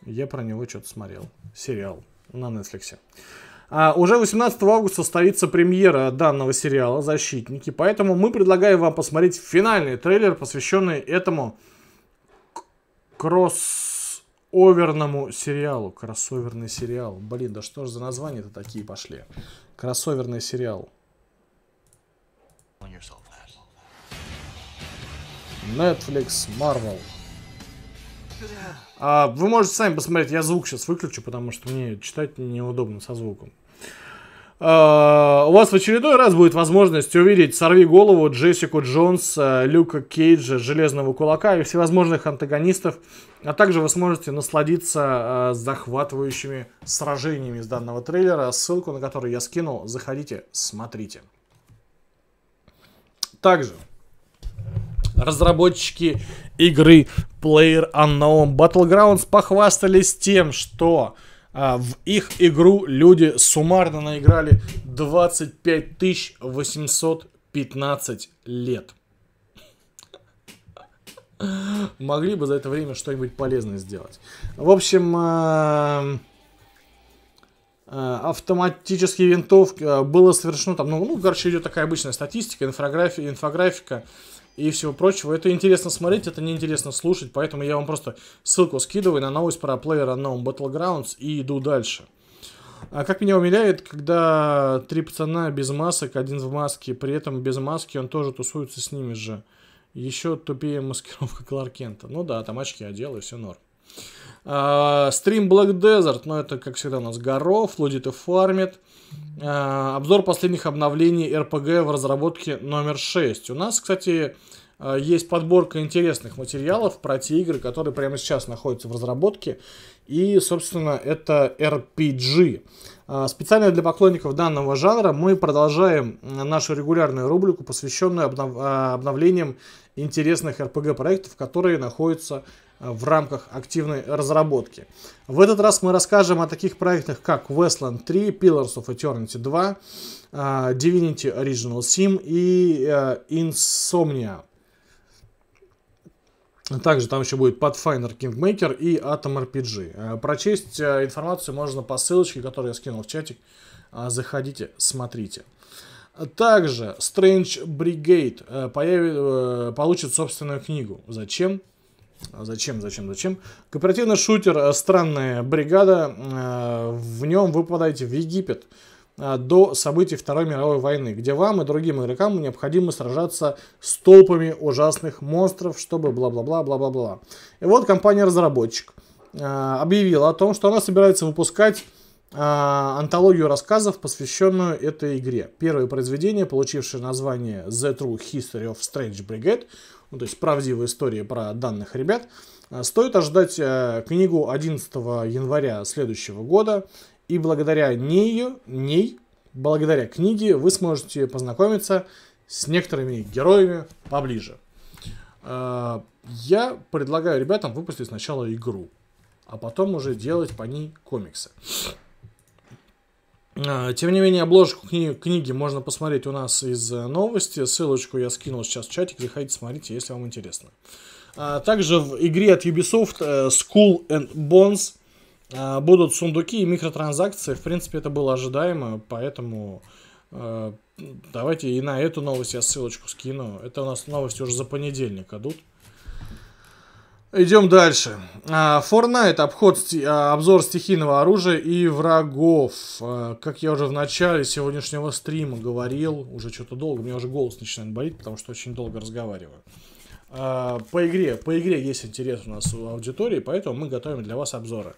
Я про него что-то смотрел. Сериал на Netflix. А уже 18 августа состоится премьера данного сериала «Защитники», поэтому мы предлагаем вам посмотреть финальный трейлер, посвященный этому кроссоверному сериалу. Кроссоверный сериал. Блин, да что ж за названия-то такие пошли? Кроссоверный сериал. Netflix Marvel. Yeah. А, вы можете сами посмотреть, я звук сейчас выключу, потому что мне читать неудобно со звуком. Uh, у вас в очередной раз будет возможность увидеть «Сорви голову» Джессику Джонс, э, Люка Кейджа, Железного Кулака и всевозможных антагонистов, а также вы сможете насладиться uh, захватывающими сражениями из данного трейлера. Ссылку на который я скинул, заходите, смотрите. Также Разработчики игры Player Unknown Battlegrounds похвастались тем, что а, в их игру люди суммарно наиграли 25 815 лет. Могли бы за это время что-нибудь полезное сделать. В общем, а, а автоматические винтовки а, было совершено там, ну, ну, короче, идет такая обычная статистика, инфография, инфографика и всего прочего. Это интересно смотреть, это неинтересно слушать, поэтому я вам просто ссылку скидываю на новость про Player Unknown Battlegrounds и иду дальше. А как меня умиляет, когда три пацана без масок, один в маске, при этом без маски он тоже тусуется с ними же. Еще тупее маскировка *laughs* Кларкента. Ну да, там очки одел и все норм. А, стрим Black Desert, но ну, это, как всегда, у нас Горов, Лудит и фармит. Э, обзор последних обновлений RPG в разработке номер 6. У нас, кстати, э, есть подборка интересных материалов про те игры, которые прямо сейчас находятся в разработке. И, собственно, это RPG. Э, специально для поклонников данного жанра мы продолжаем нашу регулярную рубрику, посвященную обнов- обновлениям интересных RPG-проектов, которые находятся Э, в рамках активной разработки. В этот раз мы расскажем о таких проектах, как Westland 3, Pillars of Eternity 2, э, Divinity Original Sim и э, Insomnia. Также там еще будет Pathfinder Kingmaker и Atom RPG. Прочесть информацию можно по ссылочке, которую я скинул в чатик. Заходите, смотрите. Также Strange Brigade появит, получит собственную книгу. Зачем? А зачем, зачем, зачем? Кооперативный шутер э, «Странная бригада». Э, в нем вы попадаете в Египет э, до событий Второй мировой войны, где вам и другим игрокам необходимо сражаться с толпами ужасных монстров, чтобы бла-бла-бла-бла-бла-бла. И вот компания-разработчик объявила о том, что она собирается выпускать антологию рассказов, посвященную этой игре. Первое произведение, получившее название The True History of Strange Brigade – ну, то есть правдивая история про данных ребят, а, стоит ожидать э, книгу 11 января следующего года, и благодаря ней, ней благодаря книге, вы сможете познакомиться с некоторыми героями поближе. А, я предлагаю ребятам выпустить сначала игру, а потом уже делать по ней комиксы. А, тем не менее, обложку кни- книги можно посмотреть у нас из э, новости. Ссылочку я скинул сейчас в чатик. Заходите, смотрите, если вам интересно. А, также в игре от Ubisoft э, School and Bones э, будут сундуки и микротранзакции. В принципе, это было ожидаемо, поэтому давайте и на эту новость я ссылочку скину. Это у нас новости уже за понедельник идут. Идем дальше. А, Fortnite, обход, а, обзор стихийного оружия и врагов. А, как я уже в начале сегодняшнего стрима говорил, уже что-то долго, у меня уже голос начинает болеть, потому что очень долго разговариваю. По игре, по игре есть интерес у нас у аудитории, поэтому мы готовим для вас обзоры.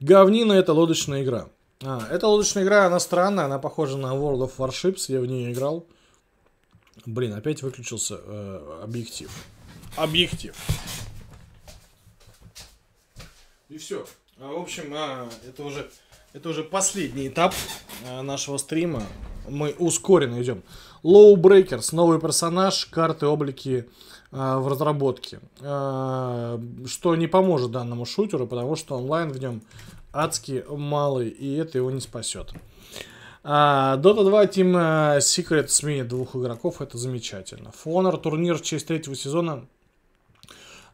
Говнина это лодочная игра. А, эта лодочная игра, она странная, она похожа на World of Warships, я в нее играл. Блин, опять выключился э, объектив. Объектив. И все. А, в общем, а, это уже это уже последний этап а, нашего стрима. Мы ускоренно идем. Low Breakers, новый персонаж, карты облики а, в разработке. А, что не поможет данному шутеру, потому что онлайн в нем адски малый, и это его не спасет. А, Dota 2 Team э, Secret СМИ двух игроков, это замечательно. Фонор турнир в честь третьего сезона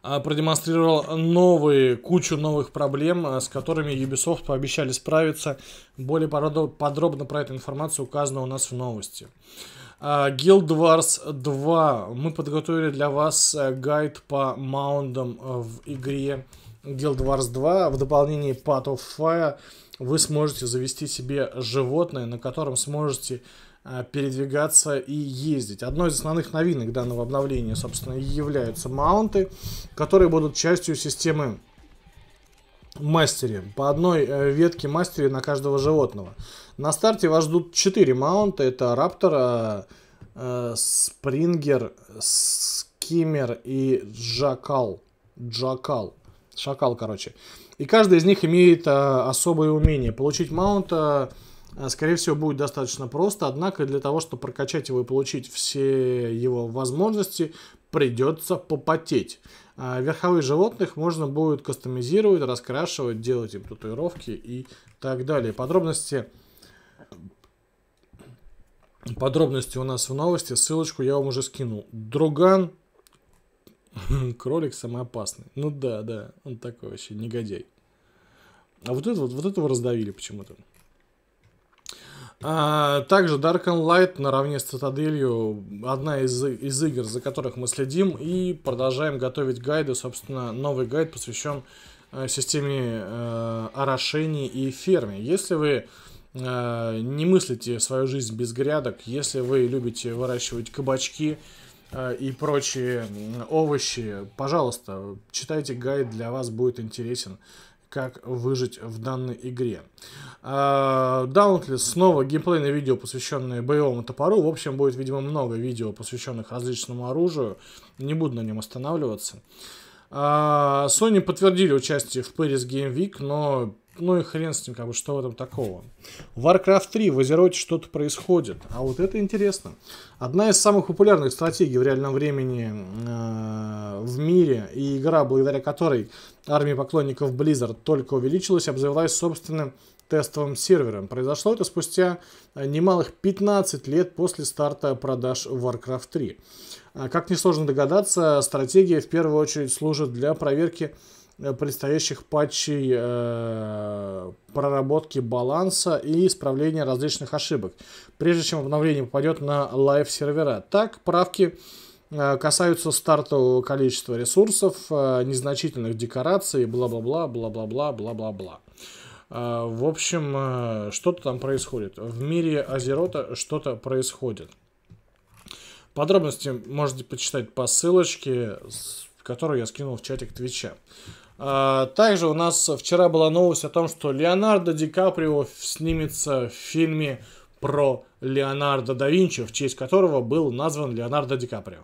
а, продемонстрировал новые, кучу новых проблем, а, с которыми Ubisoft пообещали справиться. Более подробно про эту информацию указано у нас в новости. А, Guild Wars 2. Мы подготовили для вас э, гайд по маундам э, в игре Guild Wars 2 в дополнении Path of Fire вы сможете завести себе животное, на котором сможете а, передвигаться и ездить. Одной из основных новинок данного обновления, собственно, являются маунты, которые будут частью системы мастере. По одной э, ветке мастере на каждого животного. На старте вас ждут 4 маунта. Это Раптор, а, э, Спрингер, Скиммер и Джакал. Джакал. Шакал, короче. И каждый из них имеет а, особое умение. Получить маунт, а, скорее всего, будет достаточно просто. Однако для того, чтобы прокачать его и получить все его возможности, придется попотеть. А верховых животных можно будет кастомизировать, раскрашивать, делать им татуировки и так далее. Подробности... Подробности у нас в новости, ссылочку я вам уже скинул. Друган *laughs* Кролик самый опасный. Ну да, да, он такой вообще негодяй. А вот это вот, вот этого раздавили почему-то. А, также Dark and Light наравне с Цитаделью одна из, из игр, за которых мы следим и продолжаем готовить гайды. Собственно, новый гайд посвящен э, системе э, орошений и ферме. Если вы э, не мыслите свою жизнь без грядок, если вы любите выращивать кабачки э, и прочие овощи, пожалуйста, читайте гайд, для вас будет интересен как выжить в данной игре. Даунтлес снова геймплейное видео, посвященное боевому топору. В общем, будет, видимо, много видео, посвященных различному оружию. Не буду на нем останавливаться. А, Sony подтвердили участие в Paris Game Week, но ну и хрен с ним, как бы, что в этом такого. В Warcraft 3 в Азероте что-то происходит, а вот это интересно. Одна из самых популярных стратегий в реальном времени э, в мире, и игра, благодаря которой армия поклонников Blizzard только увеличилась, обзавелась собственным тестовым сервером. Произошло это спустя немалых 15 лет после старта продаж Warcraft 3. Э, как несложно догадаться, стратегия в первую очередь служит для проверки Э, предстоящих патчей э, проработки баланса и исправления различных ошибок, прежде чем обновление попадет на лайв-сервера. Так, правки э, касаются стартового количества ресурсов, э, незначительных декораций, бла-бла-бла, бла-бла-бла, бла-бла-бла. Э, в общем, э, что-то там происходит. В мире Азерота что-то происходит. Подробности можете почитать по ссылочке, которую я скинул в чатик Твича. А, также у нас вчера была новость о том, что Леонардо Ди Каприо снимется в фильме про Леонардо да Винчи, в честь которого был назван Леонардо Ди Каприо.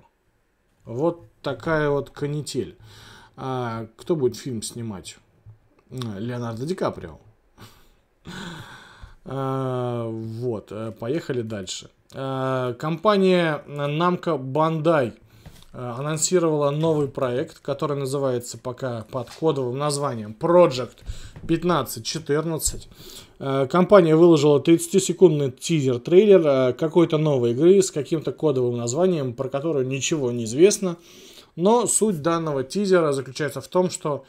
Вот такая вот канитель. А кто будет фильм снимать? Леонардо Ди Каприо. А, вот, э, поехали дальше. А, компания Намка Бандай. Э, анонсировала новый проект, который называется пока под кодовым названием Project 1514. Э, компания выложила 30-секундный тизер-трейлер э, какой-то новой игры с каким-то кодовым названием, про которую ничего не известно. Но суть данного тизера заключается в том, что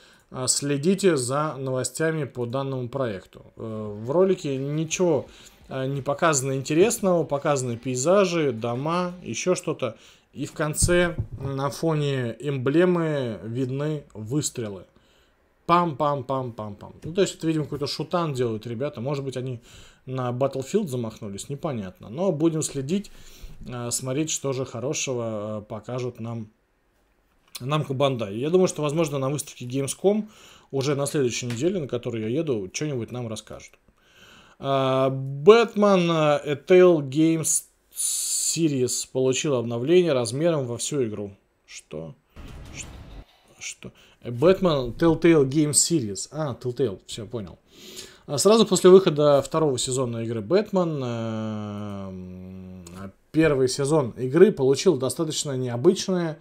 следите за новостями по данному проекту. В ролике ничего не показано интересного, показаны пейзажи, дома, еще что-то. И в конце на фоне эмблемы видны выстрелы. Пам-пам-пам-пам-пам. Ну, то есть, это, видимо, какой-то шутан делают ребята. Может быть, они на Battlefield замахнулись, непонятно. Но будем следить, э, смотреть, что же хорошего э, покажут нам Намко Бандай. Я думаю, что, возможно, на выставке Gamescom уже на следующей неделе, на которую я еду, что-нибудь нам расскажут. Бэтмен э, A Tale Games Сириус получил обновление размером во всю игру. Что? Что? Бэтмен Telltale Game Series. А, Telltale, все, понял. А сразу после выхода второго сезона игры Бэтмен, первый сезон игры получил достаточно необычное,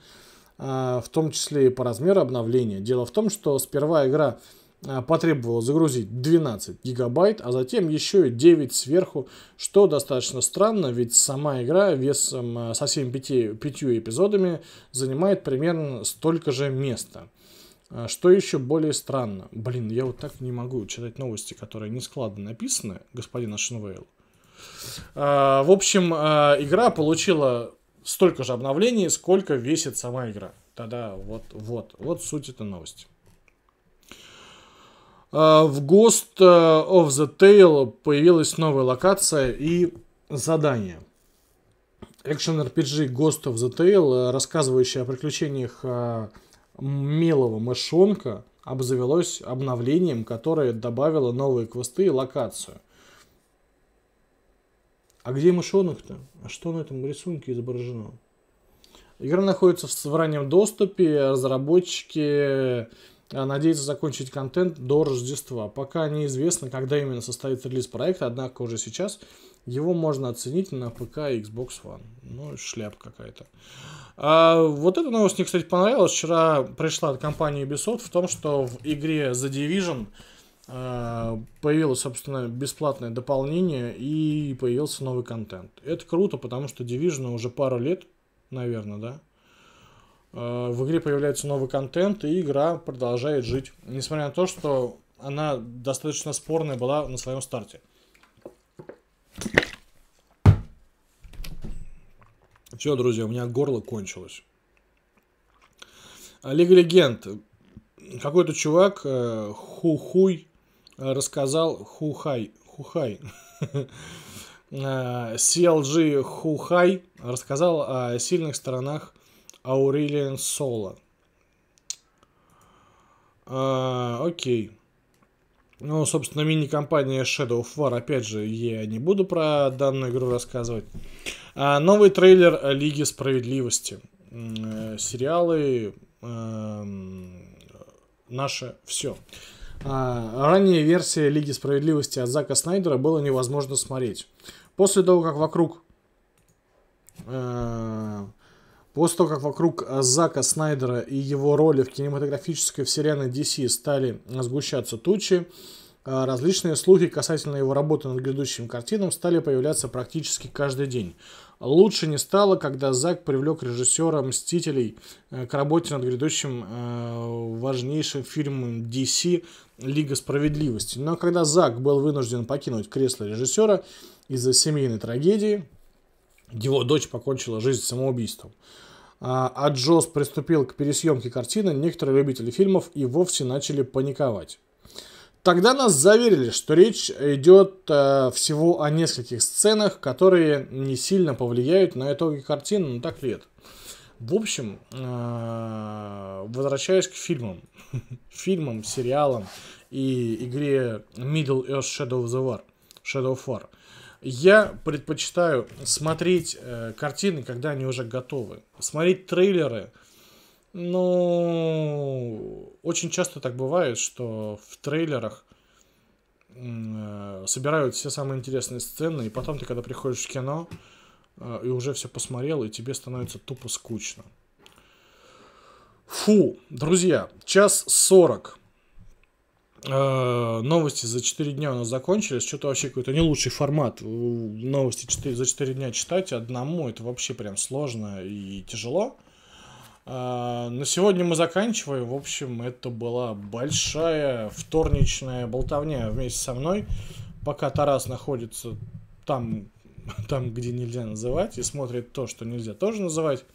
э, в том числе и по размеру обновления. Дело в том, что сперва игра Э, потребовало загрузить 12 гигабайт, а затем еще и 9 сверху, что достаточно странно, ведь сама игра весом э, со всеми 5, 5 эпизодами занимает примерно столько же места. Э, что еще более странно, блин, я вот так не могу читать новости, которые нескладно написаны, господин Ашенвейл. В общем, игра получила столько же обновлений, сколько весит сама игра. Тогда вот, вот, вот суть этой новости. А, в Ghost э, of the Tale появилась новая локация и задание. Экшен RPG Ghost of the Tale, э, рассказывающая о приключениях э, милого мышонка, обзавелось обновлением, которое добавило новые квесты и локацию. А где мышонок-то? А что на этом рисунке изображено? Игра находится в раннем доступе, разработчики а, надеется закончить контент до Рождества. Пока неизвестно, когда именно состоится релиз проекта, однако уже сейчас его можно оценить на ПК и Xbox One. Ну, шляп какая-то. А, вот эта новость мне, кстати, понравилась. Вчера пришла от компании Ubisoft в том, что в игре The Division а, появилось, собственно, бесплатное дополнение и появился новый контент. Это круто, потому что Division уже пару лет, наверное, да? Э, в игре появляется новый контент, и игра продолжает жить. Несмотря на то, что она достаточно спорная была на своем старте. Все, друзья, у меня горло кончилось. А, Лига Легенд. Какой-то чувак, э, Хухуй, рассказал, Хухай, Хухай, CLG *laughs* э, Хухай рассказал о сильных сторонах Аурелиан Соло. А, окей. Ну, собственно, мини-компания Shadow of War, опять же, я не буду про данную игру рассказывать. А, новый трейлер Лиги Справедливости. Э, сериалы э, наше все. А, ранняя версия Лиги Справедливости от Зака Снайдера было невозможно смотреть. После того, как вокруг э, После того, как вокруг э, Зака Снайдера и его роли в кинематографической вселенной DC стали э, сгущаться тучи, э, различные слухи касательно его работы над грядущим картином стали появляться практически каждый день. Лучше не стало, когда Зак привлек режиссера «Мстителей» к работе над грядущим важнейшим фильмом DC «Лига справедливости». Но когда Зак был вынужден покинуть кресло режиссера из-за семейной трагедии – его дочь покончила жизнь самоубийством. А, а Джос приступил к пересъемке картины, некоторые любители фильмов и вовсе начали паниковать. Тогда нас заверили, что речь идет э, всего о нескольких сценах, которые не сильно повлияют на итоги картины, но ну, так ли это? В общем, э, возвращаясь к фильмам, *laughs* фильмам, сериалам и игре Middle Earth Shadow of the War, Shadow of War – я предпочитаю смотреть э, картины, когда они уже готовы. Смотреть трейлеры. Ну, очень часто так бывает, что в трейлерах э, собирают все самые интересные сцены, и потом ты, когда приходишь в кино, э, и уже все посмотрел, и тебе становится тупо скучно. Фу, друзья, час сорок. Э, новости за 4 дня у нас закончились. Что-то вообще какой-то не лучший формат. Э, новости 4, за 4 дня читать одному это вообще прям сложно и тяжело. Э, на сегодня мы заканчиваем. В общем, это была большая вторничная болтовня вместе со мной. Пока Тарас находится там, *laughs* там, где нельзя называть, и смотрит то, что нельзя тоже называть.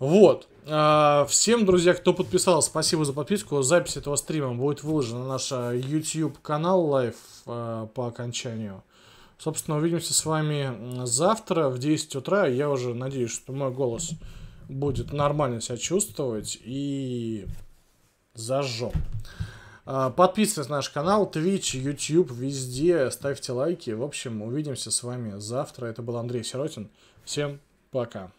Вот. А, всем, друзья, кто подписался, спасибо за подписку. Запись этого стрима будет выложена на наш а, YouTube-канал Live а, по окончанию. Собственно, увидимся с вами завтра в 10 утра. Я уже надеюсь, что мой голос будет нормально себя чувствовать и зажжем. Подписывайтесь на наш канал, Twitch, YouTube, везде. Ставьте лайки. В общем, увидимся с вами завтра. Это был Андрей Сиротин. Всем пока.